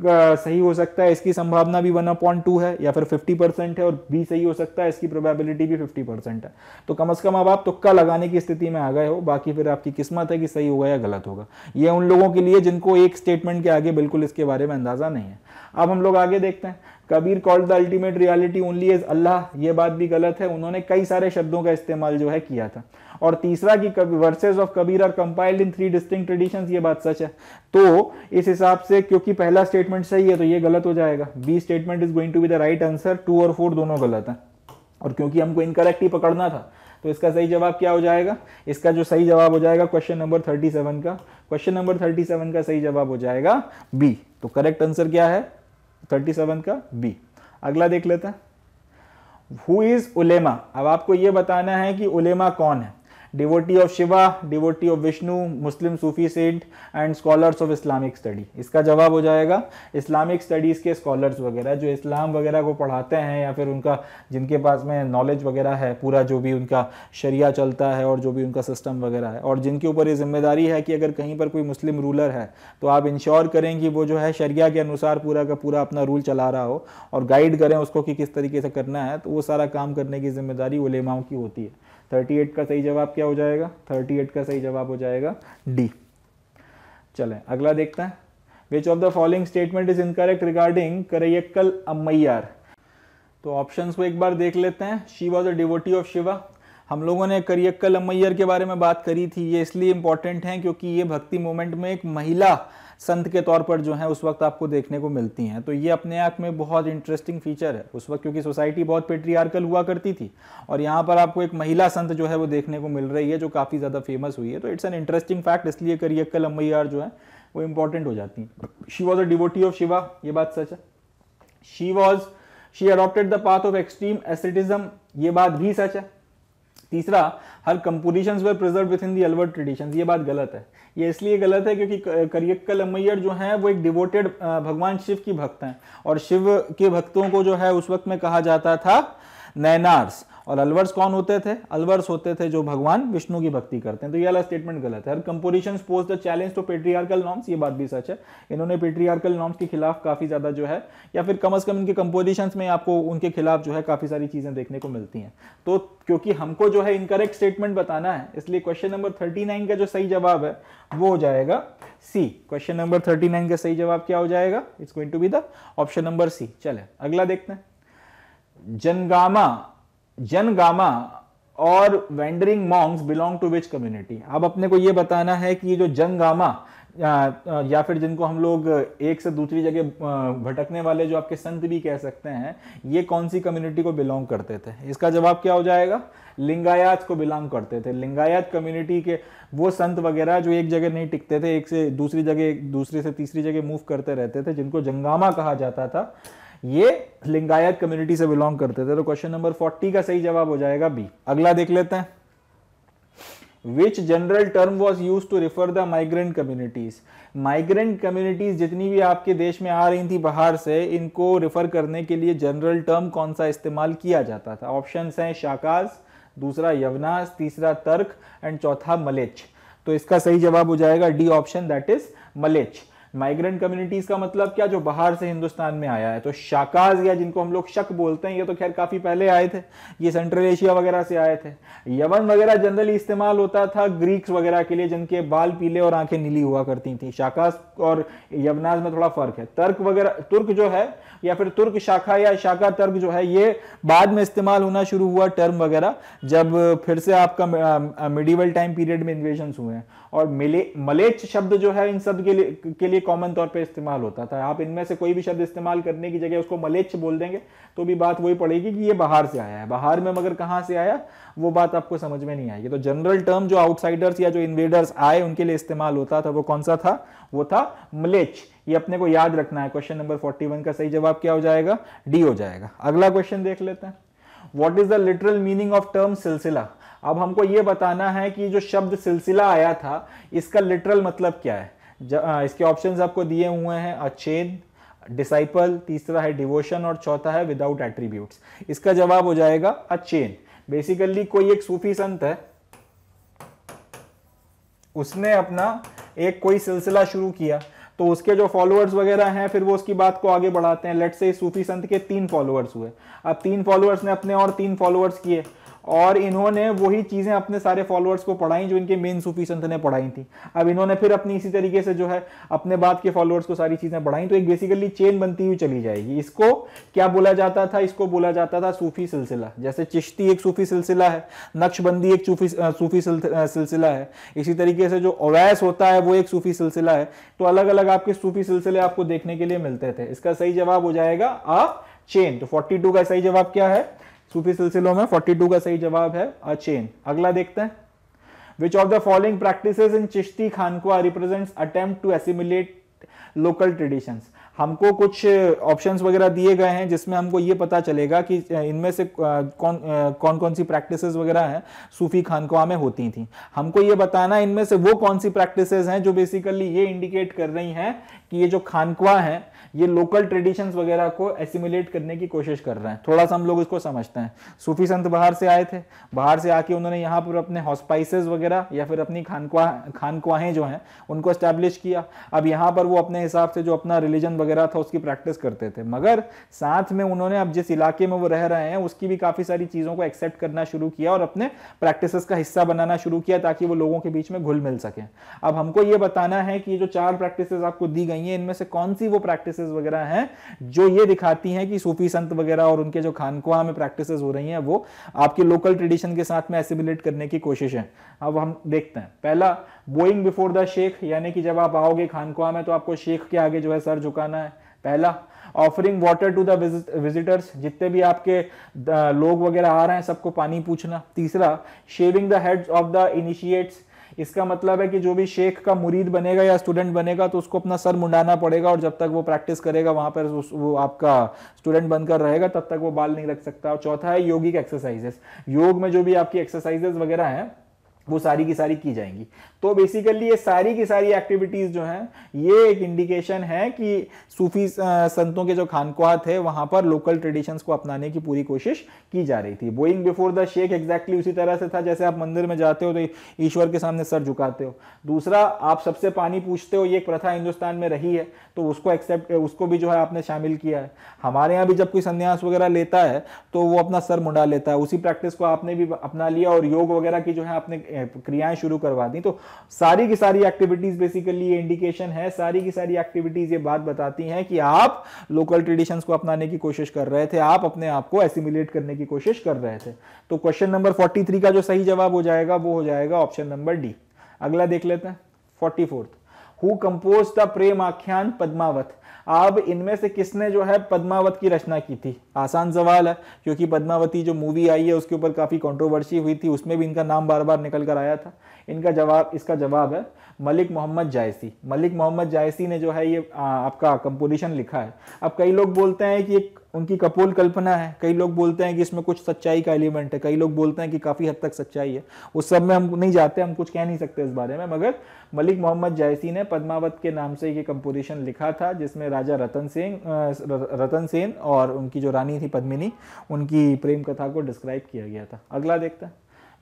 [SPEAKER 1] सही हो सकता है इसकी संभावना भी वन पॉइंट टू है या फिर फिफ्टी परसेंट है और बी सही हो सकता है इसकी प्रोबेबिलिटी भी फिफ्टी परसेंट है तो कम अज कम अब आप तुक्का लगाने की स्थिति में आ गए हो बाकी फिर आपकी किस्मत है कि सही हो गया या गलत होगा ये उन लोगों के लिए जिनको एक स्टेटमेंट के आगे बिल्कुल इसके बारे में अंदाजा नहीं है अब हम लोग आगे देखते हैं Kabir called the ultimate reality only is Allah ये बात भी गलत है उन्होंने कई सारे शब्दों का इस्तेमाल जो है किया था और तीसरा कि verses of Kabir are compiled in three distinct tradition ये बात सच है तो इस हिसाब से क्योंकि पहला स्टेटमेंट सही है तो ये गलत हो जाएगा B statement is going to be the right answer two और फोर दोनों गलत है और क्योंकि हमको इनकरेक्ट ही पकड़ना था तो इसका सही जवाब क्या हो जाएगा इसका जो सही जवाब हो जाएगा क्वेश्चन नंबर थर्टी सेवन का क्वेश्चन नंबर थर्टी सेवन का सही जवाब हो जाएगा बी तो करेक्ट आंसर क्या है थर्टी सेवन का बी अगला देख लेते हैं हु इज उलेमा अब आपको यह बताना है कि उलेमा कौन है devotee of Shiva devotee of Vishnu Muslim Sufi saint and scholars of Islamic study इसका जवाब हो जाएगा इस्लामिक स्टडीज़ के स्कॉलर्स वगैरह जो इस्लाम वगैरह को पढ़ाते हैं या फिर उनका जिनके पास में नॉलेज वगैरह है पूरा जो भी उनका शरिया चलता है और जो भी उनका सिस्टम वगैरह है और जिनके ऊपर ये जिम्मेदारी है कि अगर कहीं पर कोई मुस्लिम रूलर है तो आप इंश्योर करें कि वो जो है शरिया के अनुसार पूरा का पूरा अपना रूल चला रहा हो और गाइड करें उसको कि किस तरीके से करना है तो वो सारा काम करने की जिम्मेदारी उलेमाओं की होती है 38 का सही जवाब क्या हो जाएगा 38 का सही जवाब हो जाएगा डी चलें अगला देखते हैं which of the following statement is incorrect regarding Karaikkal Ammaiyar तो ऑप्शंस को एक बार देख लेते हैं she was a devotee of Shiva हम लोगों ने करियक्कल अम्मैयर के बारे में बात करी थी ये इसलिए इंपॉर्टेंट है क्योंकि ये भक्ति मूवमेंट में एक महिला संत के तौर पर जो है उस वक्त आपको देखने को मिलती हैं तो ये अपने आप में बहुत इंटरेस्टिंग फीचर है उस वक्त क्योंकि सोसाइटी बहुत पेट्रियार्कल हुआ करती थी और यहाँ पर आपको एक महिला संत जो है वो देखने को मिल रही है जो काफ़ी ज़्यादा फेमस हुई है तो इट्स एन इंटरेस्टिंग फैक्ट इसलिए करियक्कल अम्बैयार जो है वो इंपॉर्टेंट हो जाती हैं she was a devotee of Shiva ये बात सच है she was she adopted the path of extreme asceticism ये बात भी सच है तीसरा her composition were preserve within the Alvar tradition ये बात गलत है ये इसलिए गलत है क्योंकि करियक्कल अम्मैयर जो हैं वो एक डिवोटेड भगवान शिव की भक्त हैं और शिव के भक्तों को जो है उस वक्त में कहा जाता था नैनार्स और अलवर्स कौन होते थे अलवर्स होते थे जो भगवान विष्णु की भक्ति करते हैं तो ये वाला स्टेटमेंट गलत है her composition pose the challenge to patriarchal norms ये बात भी सच है इन्होंने पेट्रियार्कल नॉर्म्स के खिलाफ काफी ज्यादा जो है या फिर कम अज कम इनके कंपोजिशन में आपको उनके खिलाफ जो है काफी सारी चीजें देखने को मिलती हैं तो क्योंकि हमको जो है इनकरेक्ट स्टेटमेंट बताना है इसलिए क्वेश्चन नंबर थर्टी का जो सही जवाब है वो हो जाएगा सी क्वेश्चन नंबर थर्टी का सही जवाब क्या हो जाएगा it's going to be the option number C चले अगला देखते हैं जनगामा जनगामा और wandering monks belong to which community अब अपने को ये बताना है कि ये जो जनगामा या फिर जिनको हम लोग एक से दूसरी जगह भटकने वाले जो आपके संत भी कह सकते हैं ये कौन सी कम्युनिटी को बिलोंग करते थे इसका जवाब क्या हो जाएगा लिंगायत को बिलोंग करते थे लिंगायत कम्युनिटी के वो संत वगैरह जो एक जगह नहीं टिकते थे एक से दूसरी जगह दूसरे से तीसरी जगह मूव करते रहते थे जिनको जंगामा कहा जाता था ये लिंगायत कम्युनिटी से बिलोंग करते थे तो क्वेश्चन नंबर फोर्टी का सही जवाब हो जाएगा बी अगला देख लेते हैं which general term was use to refer the migrant communities migrant communities जितनी भी आपके देश में आ रही थी बाहर से इनको रिफर करने के लिए जनरल टर्म कौन सा इस्तेमाल किया जाता था ऑप्शन हैं शाकाज दूसरा यवनास तीसरा तर्क एंड चौथा मलेच तो इसका सही जवाब हो जाएगा D option that is mleccha migrant communities का मतलब क्या जो बाहर से हिंदुस्तान में आया है तो शाकाज या जिनको हम लोग शक बोलते हैं ये तो खैर काफी पहले आए थे ये सेंट्रल एशिया वगैरह से आए थे यवन वगैरह जनरली इस्तेमाल होता था ग्रीक्स वगैरह के लिए जिनके बाल पीले और आंखें नीली हुआ करती थी शाकाज और यवनाज में थोड़ा फर्क है तर्क वगैरह तुर्क जो है या फिर तुर्क शाखा या शाखा तर्क जो है ये बाद में इस्तेमाल होना शुरू हुआ टर्म वगैरह जब फिर से आपका मिडिवल टाइम पीरियड में इन्वेशन हुए हैं और मले मलेच शब्द जो है इन शब्द के लिए के लिए कॉमन तौर पर इस्तेमाल होता था आप इनमें से कोई भी शब्द इस्तेमाल करने की जगह उसको मलेच्छ बोल देंगे तो भी बात वही पड़ेगी कि ये बाहर से आया है बाहर में मगर कहाँ से आया वो बात आपको समझ में नहीं आएगी तो जनरल टर्म जो आउटसाइडर्स या जो इन्वेडर्स आए उनके लिए इस्तेमाल होता था वो कौन सा था वो था मलेच्छ ये अपने को याद रखना है क्वेश्चन नंबर फोर्टी का सही जवाब क्या हो जाएगा डी हो जाएगा अगला क्वेश्चन देख लेते हैं what is the literal meaning of term silsila अब हमको ये बताना है कि जो शब्द सिलसिला आया था इसका लिटरल मतलब क्या है इसके ऑप्शंस आपको दिए हुए हैं अच्छेद डिसाइपल तीसरा है डिवोशन और चौथा है विदाउट एट्रीब्यूट्स इसका जवाब हो जाएगा अचेन बेसिकली कोई एक सूफी संत है उसने अपना एक कोई सिलसिला शुरू किया तो उसके जो फॉलोअर्स वगैरह हैं फिर वो उसकी बात को आगे बढ़ाते हैं लेट से सूफी संत के तीन फॉलोअर्स हुए अब तीन फॉलोअर्स ने अपने और तीन फॉलोअर्स किए और इन्होंने वही चीज़ें अपने सारे फॉलोअर्स को पढ़ाई जो इनके मेन सूफी संत ने पढ़ाई थी अब इन्होंने फिर अपनी इसी तरीके से जो है अपने बाद के फॉलोअर्स को सारी चीज़ें पढ़ाई तो एक बेसिकली चेन बनती हुई चली जाएगी इसको क्या बोला जाता था इसको बोला जाता था सूफी सिलसिला जैसे चिश्ती एक सूफी सिलसिला है नक्शबंदी एक सूफी सूफी सिलसिला है इसी तरीके से जो अवैस होता है वो एक सूफी सिलसिला है तो अलग अलग आपके सूफी सिलसिले आपको देखने के लिए मिलते थे इसका सही जवाब हो जाएगा आ चेन तो 42 का सही जवाब क्या है सूफी सिलसिलों में 42 का सही जवाब है अ चेन अगला देखते हैं which of the following practice in Chishti khanqah represents attempt to assimilate local traditions हमको कुछ ऑप्शंस वगैरह दिए गए हैं जिसमें हमको ये पता चलेगा कि इनमें से कौन कौन कौन सी प्रैक्टिसेस वगैरह हैं सूफी खानकवा में होती थी हमको ये बताना इनमें से वो कौन सी प्रैक्टिसेस हैं जो बेसिकली ये इंडिकेट कर रही हैं कि ये जो खानकवा है ये लोकल ट्रेडिशंस वगैरह को एसिमुलेट करने की कोशिश कर रहे हैं थोड़ा सा हम लोग इसको समझते हैं सूफी संत बाहर से आए थे बाहर से आके उन्होंने यहाँ पर अपने हॉस्पाइसेस वगैरह या फिर अपनी खानकवा खानकवाहें जो हैं उनको इस्टेब्लिश किया अब यहाँ पर वो अपने हिसाब से जो अपना रिलीजन वगैरह था उसकी प्रैक्टिस करते थे मगर साथ में उन्होंने अब जिस इलाके में वो रह रहे हैं उसकी भी काफ़ी सारी चीज़ों को एक्सेप्ट करना शुरू किया और अपने प्रैक्टिस का हिस्सा बनाना शुरू किया ताकि वो लोगों के बीच में घुल मिल सके अब हमको ये बताना है कि जो चार प्रैक्टिस आपको दी गई हैं इनमें से कौन सी वो प्रैक्टिस वगैरह हैं जो ये दिखाती हैं कि सूफी संत वगैरह और उनके जो खानकुआ में प्रैक्टिस हो रही हैं वो आपके लोकल ट्रेडिशन के साथ में एसिमिलेट करने की कोशिश है अब हम देखते हैं पहला बोइंग बिफोर द शेख यानी कि जब आप आओगे खानकुआ में तो आपको शेख के आगे जो है सर झुकाना है पहला offering water to the visitors जितने भी आपके लोग वगैरह आ रहे हैं सबको पानी पूछना तीसरा shaving the heads of the initiates इसका मतलब है कि जो भी शेख का मुरीद बनेगा या स्टूडेंट बनेगा तो उसको अपना सर मुंडाना पड़ेगा और जब तक वो प्रैक्टिस करेगा वहां पर वो आपका स्टूडेंट बनकर रहेगा तब तक वो बाल नहीं रख सकता और चौथा है योगिक एक्सरसाइजेस योग में जो भी आपकी एक्सरसाइजेस वगैरह हैं वो सारी की सारी की जाएंगी तो बेसिकली ये सारी की सारी एक्टिविटीज़ जो हैं ये एक इंडिकेशन है कि सूफी संतों के जो खानकुआ थे वहाँ पर लोकल ट्रेडिशंस को अपनाने की पूरी कोशिश की जा रही थी bowing before the sheikh exactly उसी तरह से था जैसे आप मंदिर में जाते हो तो ईश्वर के सामने सर झुकाते हो दूसरा आप सबसे पानी पूछते हो ये एक प्रथा हिंदुस्तान में रही है तो उसको एक्सेप्ट उसको भी जो है आपने शामिल किया है हमारे यहाँ भी जब कोई संन्यास वगैरह लेता है तो वो अपना सर मुंडा लेता है उसी प्रैक्टिस को आपने भी अपना लिया और योग वगैरह की जो है आपने क्रियाएं शुरू करवा दी तो सारी की सारी एक्टिविटीज बेसिकली ये इंडिकेशन है सारी की सारी एक्टिविटीज ये बात बताती हैं कि आप लोकल ट्रेडिशंस को अपनाने की कोशिश कर रहे थे आप अपने आप को एसिमुलेट करने की कोशिश कर रहे थे तो क्वेश्चन नंबर फोर्टी का जो सही जवाब हो जाएगा वो हो जाएगा ऑप्शन नंबर डी अगला देख लेते हैं forty who compose the Prem Akhyan Padmavat अब इनमें से किसने जो है पद्मावत की रचना की थी आसान सवाल है क्योंकि पद्मावती जो मूवी आई है उसके ऊपर काफ़ी कंट्रोवर्सी हुई थी उसमें भी इनका नाम बार बार निकल कर आया था इनका जवाब इसका जवाब है मलिक मोहम्मद जायसी मलिक मोहम्मद जायसी ने जो है ये आ, आपका कंपोजिशन लिखा है अब कई लोग बोलते हैं कि एक उनकी कपोल कल्पना है कई लोग बोलते हैं कि इसमें कुछ सच्चाई का एलिमेंट है कई लोग बोलते हैं कि काफ़ी हद तक सच्चाई है उस सब में हम नहीं जाते हम कुछ कह नहीं सकते इस बारे में मगर मलिक मोहम्मद जायसी ने पद्मावत के नाम से ये कंपोजिशन लिखा था जिसमें राजा रतन सिंह रतन सेन और उनकी जो रानी थी पद्मिनी उनकी प्रेम कथा को डिस्क्राइब किया गया था अगला देखता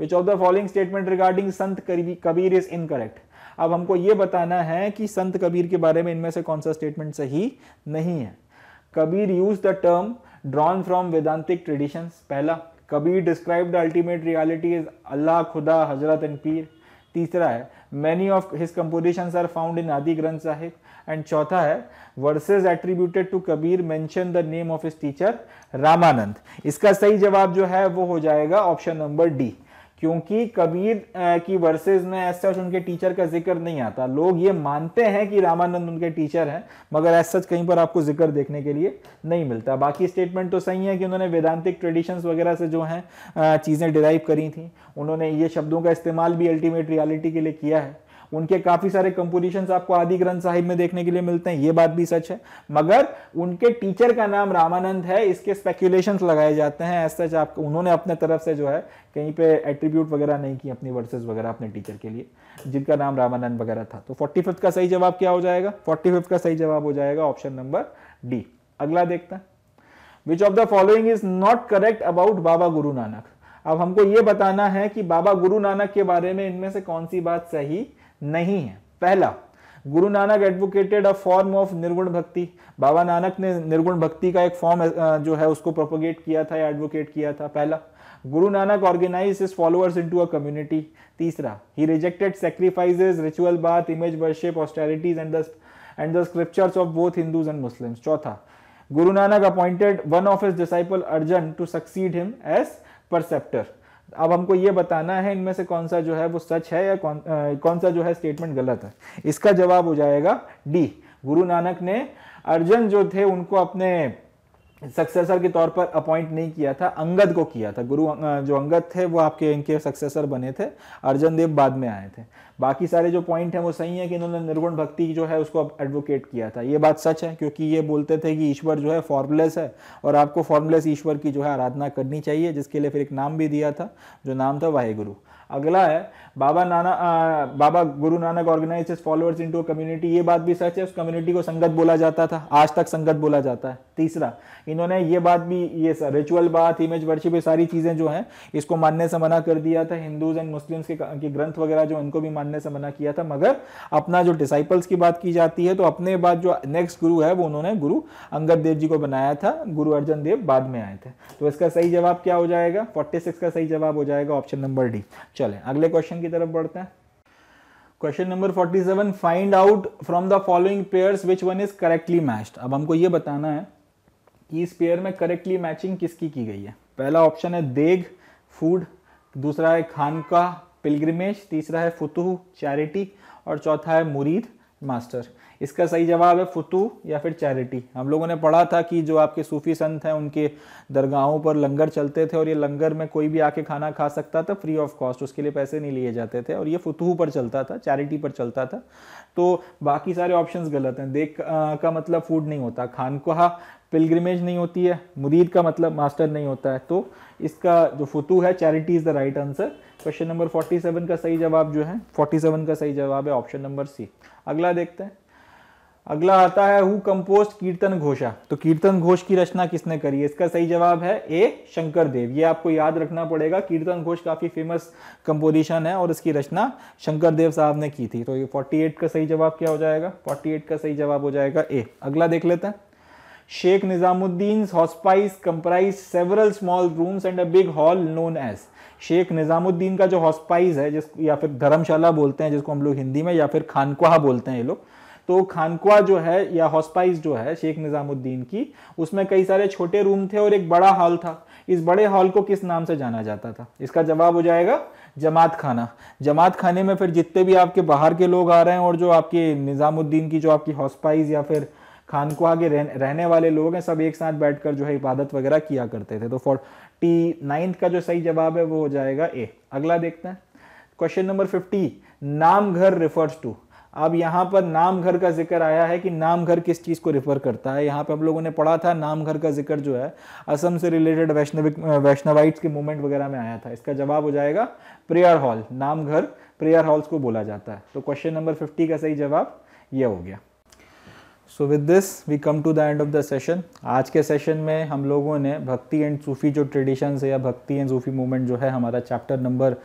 [SPEAKER 1] which of the following statement regarding Sant Kabir is incorrect अब हमको ये बताना है कि संत कबीर के बारे में इनमें से कौन सा स्टेटमेंट सही नहीं है Kabir use the term drawn from Vedantic tradition पहला Kabir describe the ultimate reality is Allah Khuda Hazrat and Pir तीसरा है many of his composition are found in Adi Granth Sahib and चौथा है verses attributed to Kabir mention the name of his teacher Ramanand इसका सही जवाब जो है वो हो जाएगा ऑप्शन नंबर डी क्योंकि कबीर की वर्सेस में ऐसा उनके टीचर का जिक्र नहीं आता लोग ये मानते हैं कि रामानंद उनके टीचर हैं मगर ऐसा कहीं पर आपको जिक्र देखने के लिए नहीं मिलता बाकी स्टेटमेंट तो सही है कि उन्होंने वेदांतिक ट्रेडिशंस वगैरह से जो हैं चीज़ें डिराइव करी थी उन्होंने ये शब्दों का इस्तेमाल भी अल्टीमेट रियालिटी के लिए किया है उनके काफी सारे कंपोजिशन आपको आदि ग्रंथ साहिब में देखने के लिए मिलते हैं ये बात भी सच है मगर उनके टीचर का नाम रामानंद है इसके स्पेक्यूलेशन लगाए जाते हैं एज सच आपको उन्होंने अपने तरफ से जो है कहीं पे एट्रीब्यूट वगैरह नहीं की अपनी वर्सेज वगैरह अपने टीचर के लिए जिनका नाम रामानंद वगैरह था तो फोर्टी का सही जवाब क्या हो जाएगा फोर्टी का सही जवाब हो जाएगा ऑप्शन नंबर डी अगला देखता है which of the following is not correct about Baba Guru Nanak अब हमको ये बताना है कि बाबा गुरु नानक के बारे में इनमें से कौन सी बात सही नहीं है पहला Guru Nanak advocated a form of nirguna bhakti बाबा नानक ने निर्गुण भक्ति का एक फॉर्म जो है उसको प्रोपोगेट किया था या एडवोकेट किया था पहला Guru Nanak organize his followers into a community तीसरा he rejected sacrifices ritual bath image worship austerities and the and the scriptures of both Hindus and Muslims चौथा Guru Nanak appointed one of his disciple Arjan to succeed him as preceptor अब हमको ये बताना है इनमें से कौन सा जो है वो सच है या कौन आ, कौन सा जो है स्टेटमेंट गलत है इसका जवाब हो जाएगा डी गुरु नानक ने अर्जुन जो थे उनको अपने सक्सेसर के तौर पर अपॉइंट नहीं किया था अंगद को किया था गुरु जो अंगद थे वो आपके इनके सक्सेसर बने थे अर्जन देव बाद में आए थे बाकी सारे जो पॉइंट हैं वो सही है कि इन्होंने निर्गुण भक्ति जो है उसको एडवोकेट किया था ये बात सच है क्योंकि ये बोलते थे कि ईश्वर जो है फॉर्मलेस है और आपको फॉर्मलेस ईश्वर की जो है आराधना करनी चाहिए जिसके लिए फिर एक नाम भी दिया था जो नाम था वाहेगुरु अगला है बाबा नाना आ, Baba Guru Nanak organize followers into community ये बात भी सच है उस कम्युनिटी को संगत बोला जाता था आज तक संगत बोला जाता है तीसरा इन्होंने ये बात भी ये रिचुअल बात इमेज वर्शिप ये सारी चीज़ें जो हैं इसको मानने से मना कर दिया था हिंदूज एंड मुस्लिम्स के, के ग्रंथ वगैरह जो इनको भी मानने से मना किया था मगर अपना जो डिसाइपल्स की बात की जाती है तो अपने बाद जो नेक्स्ट गुरु है वो उन्होंने गुरु अंगद देव जी को बनाया था गुरु अर्जन देव बाद में आए थे तो इसका सही जवाब क्या हो जाएगा फोर्टी का सही जवाब हो जाएगा ऑप्शन नंबर डी चले अगले क्वेश्चन की तरफ बढ़ते हैं question number 47 find out from the following pairs which one is correctly matched अब हमको ये बताना है इस e पेयर में करेक्टली मैचिंग किसकी की गई है पहला ऑप्शन है देग फूड दूसरा है खानका पिलग्रिमेज तीसरा है फुतुह चैरिटी और चौथा है मुरीद मास्टर इसका सही जवाब है फुतू या फिर चैरिटी हम लोगों ने पढ़ा था कि जो आपके सूफी संत हैं उनके दरगाहों पर लंगर चलते थे और ये लंगर में कोई भी आके खाना खा सकता था फ्री ऑफ कॉस्ट उसके लिए पैसे नहीं लिए जाते थे और ये फुतूह पर चलता था चैरिटी पर चलता था तो बाकी सारे ऑप्शन गलत हैं देख आ, का मतलब फूड नहीं होता खान कहा पिलग्रिमेज नहीं होती है मुरीद का मतलब मास्टर नहीं होता है तो इसका जो फुतू है charity is the right answer question number 47 का सही जवाब जो है 47 का सही जवाब है ऑप्शन नंबर सी अगला देखते हैं अगला आता है हु कंपोज कीर्तन घोषा तो कीर्तन घोष की रचना किसने करी है इसका सही जवाब है ए शंकर देव ये आपको याद रखना पड़ेगा कीर्तन घोष काफी फेमस कंपोजिशन है और इसकी रचना शंकर देव साहब ने की थी तो ये 48 का सही जवाब क्या हो जाएगा 48 का सही जवाब हो जाएगा ए अगला देख लेते हैं Sheikh Nizamuddin hospice comprise several small rooms and a big hall known as Sheikh Nizamuddin का जो हॉस्पाइस है जिस या फिर धर्मशाला बोलते हैं जिसको हम लोग हिंदी में या फिर खानकुहा बोलते हैं ये लोग तो खानकुआ जो है या हॉस्पाइस जो है शेख निज़ामुद्दीन की उसमें कई सारे छोटे रूम थे और एक बड़ा हॉल था इस बड़े हॉल को किस नाम से जाना जाता था इसका जवाब हो जाएगा जमात खाना जमात खाने में फिर जितने भी आपके बाहर के लोग आ रहे हैं और जो आपके निज़ामुद्दीन की जो आपकी हॉस्पाइस या फिर खानकुआ के रहने वाले लोग हैं सब एक साथ बैठकर जो है इबादत वगैरह किया करते थे तो फॉर टी नाइन्थ का जो सही जवाब है वो हो जाएगा ए अगला देखते हैं क्वेश्चन नंबर फिफ्टी नाम घर रिफर्स टू अब यहाँ पर नाम घर का जिक्र आया है कि नाम घर किस चीज़ को रिफ़र करता है यहाँ पे हम लोगों ने पढ़ा था नाम घर का जिक्र जो है असम से रिलेटेड वैष्णविक वैष्णवाइट्स के मूवमेंट वगैरह में आया था इसका जवाब हो जाएगा प्रेयर हॉल नाम घर प्रेयर हॉल्स को बोला जाता है तो क्वेश्चन नंबर फिफ्टी का सही जवाब यह हो गया so with this we come to the end of the session आज के सेशन में हम लोगों ने भक्ति एंड सूफ़ी जो ट्रेडिशंस है या भक्ति एंड सूफ़ी मूवमेंट जो है हमारा चैप्टर नंबर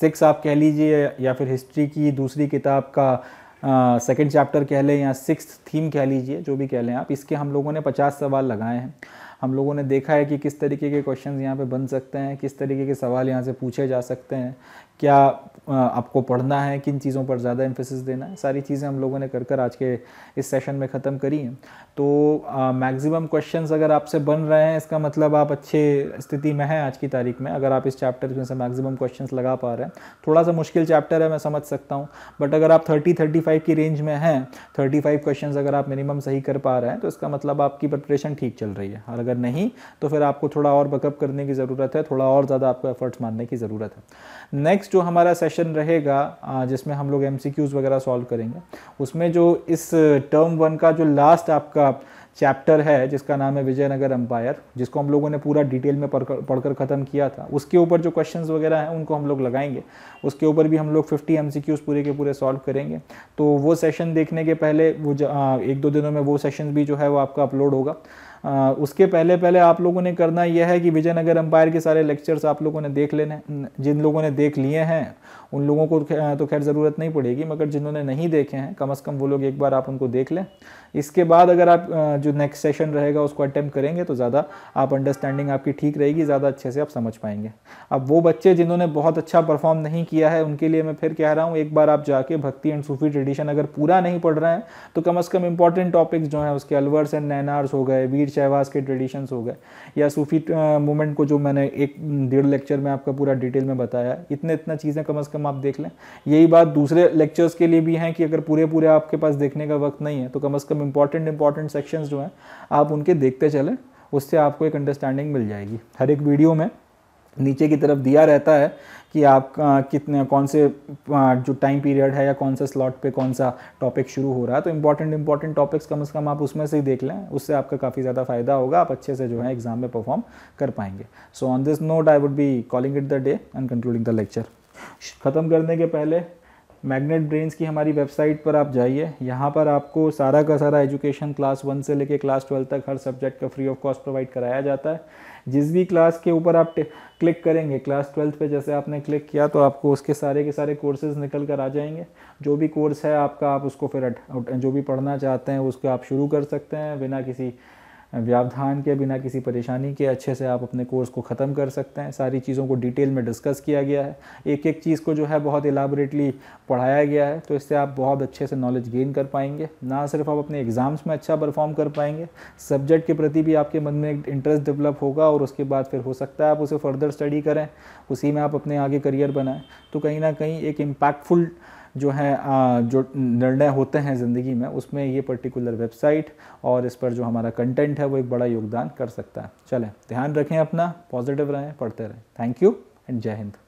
[SPEAKER 1] सिक्स आप कह लीजिए या फिर हिस्ट्री की दूसरी किताब का सेकेंड चैप्टर कह लें या सिक्स थीम कह लीजिए जो भी कह लें आप इसके हम लोगों ने पचास सवाल लगाए हैं हम लोगों ने देखा है कि किस तरीके के क्वेश्चन यहाँ पे बन सकते हैं किस तरीके के सवाल यहाँ से पूछे जा सकते हैं क्या आपको पढ़ना है किन चीज़ों पर ज़्यादा इम्फोसिस देना है सारी चीज़ें हम लोगों ने कर कर आज के इस सेशन में ख़त्म करी हैं तो मैक्सिमम क्वेश्चंस अगर आपसे बन रहे हैं इसका मतलब आप अच्छे स्थिति में हैं आज की तारीख में अगर आप इस चैप्टर में से मैक्सिमम क्वेश्चंस लगा पा रहे हैं थोड़ा सा मुश्किल चैप्टर है मैं समझ सकता हूँ बट अगर आप थर्टी थर्टी फाइव की रेंज में हैं थर्टी फाइव क्वेश्चन अगर आप मिनिमम सही कर पा रहे हैं तो इसका मतलब आपकी प्रिपरेशन ठीक चल रही है और अगर नहीं तो फिर आपको थोड़ा और बकअप करने की ज़रूरत है थोड़ा और ज़्यादा आपको एफर्ट्स मारने की ज़रूरत है नेक्स्ट जो हमारा सेशन सेशन रहेगा जिसमें हम लोग एम वगैरह सॉल्व करेंगे उसमें जो इस टर्म वन का जो लास्ट आपका चैप्टर है जिसका नाम है विजयनगर अम्पायर जिसको हम लोगों ने पूरा डिटेल में पढ़कर ख़त्म किया था उसके ऊपर जो क्वेश्चंस वगैरह हैं उनको हम लोग लगाएंगे उसके ऊपर भी हम लोग 50 एम पूरे के पूरे सॉल्व करेंगे तो वो सेशन देखने के पहले वो एक दो दिनों में वो सेशन भी जो है वो आपका अपलोड होगा आ, उसके पहले पहले आप लोगों ने करना यह है कि विजयनगर एम्पायर के सारे लेक्चर्स आप लोगों ने देख लेने जिन लोगों ने देख लिए हैं उन लोगों को तो खैर ज़रूरत नहीं पड़ेगी मगर जिन्होंने नहीं देखे हैं कम अज़ कम वो लोग एक बार आप उनको देख लें इसके बाद अगर आप जो नेक्स्ट सेशन रहेगा उसको अटैम्प्ट करेंगे तो ज़्यादा आप अंडरस्टैंडिंग आपकी ठीक रहेगी ज़्यादा अच्छे से आप समझ पाएंगे अब वो बच्चे जिन्होंने बहुत अच्छा परफॉर्म नहीं किया है उनके लिए मैं फिर कह रहा हूँ एक बार आप जाके भक्ति एंड सूफी ट्रेडिशन अगर पूरा नहीं पढ़ रहे हैं तो कम अज़ कम इंपॉर्टेंट टॉपिक्स जो हैं उसके अलवर्स एंड नैनार्स हो गए वीर शहवास के ट्रेडिशंस हो गए या सूफी मूवमेंट को जो मैंने एक डेढ़ लेक्चर में आपका पूरा डिटेल में बताया इतने इतना चीज़ें कम अज़ कम कम आप देख लें यही बात दूसरे लेक्चर्स के लिए भी हैं कि अगर पूरे पूरे आपके पास देखने का वक्त नहीं है तो कम अज़ कम इंपॉर्टेंट इंपॉर्टेंट सेक्शन जो हैं आप उनके देखते चलें उससे आपको एक अंडरस्टैंडिंग मिल जाएगी हर एक वीडियो में नीचे की तरफ दिया रहता है कि आप कितने कौन से जो टाइम पीरियड है या कौन से स्लॉट पे कौन सा टॉपिक शुरू हो रहा है तो इंपॉर्टेंट इंपॉर्टेंट टॉपिक्स कम से कम आप उसमें से ही देख लें उससे आपका काफ़ी ज़्यादा फायदा होगा आप अच्छे से जो है एग्जाम में परफॉर्म कर पाएंगे so on this note I would be calling it the day and concluding the lecture ख़त्म करने के पहले मैग्नेट ब्रेन्स की हमारी वेबसाइट पर आप जाइए यहाँ पर आपको सारा का सारा एजुकेशन क्लास वन से लेके क्लास ट्वेल्थ तक हर सब्जेक्ट का फ्री ऑफ कॉस्ट प्रोवाइड कराया जाता है जिस भी क्लास के ऊपर आप क्लिक करेंगे क्लास ट्वेल्थ पे जैसे आपने क्लिक किया तो आपको उसके सारे के सारे कोर्सेज निकल कर आ जाएंगे जो भी कोर्स है आपका आप उसको फिर जो भी पढ़ना चाहते हैं उसको आप शुरू कर सकते हैं बिना किसी व्यावधान के बिना किसी परेशानी के अच्छे से आप अपने कोर्स को ख़त्म कर सकते हैं सारी चीज़ों को डिटेल में डिस्कस किया गया है एक एक चीज़ को जो है बहुत एलाबरेटली पढ़ाया गया है तो इससे आप बहुत अच्छे से नॉलेज गेन कर पाएंगे ना सिर्फ आप अपने एग्ज़ाम्स में अच्छा परफॉर्म कर पाएंगे सब्जेक्ट के प्रति भी आपके मन में एक इंटरेस्ट डेवलप होगा और उसके बाद फिर हो सकता है आप उसे फर्दर स्टडी करें उसी में आप अपने आगे करियर बनाएं तो कहीं ना कहीं एक इम्पैक्टफुल जो है जो निर्णय होते हैं ज़िंदगी में उसमें ये पर्टिकुलर वेबसाइट और इस पर जो हमारा कंटेंट है वो एक बड़ा योगदान कर सकता है चलें ध्यान रखें अपना पॉजिटिव रहें पढ़ते रहें थैंक यू एंड जय हिंद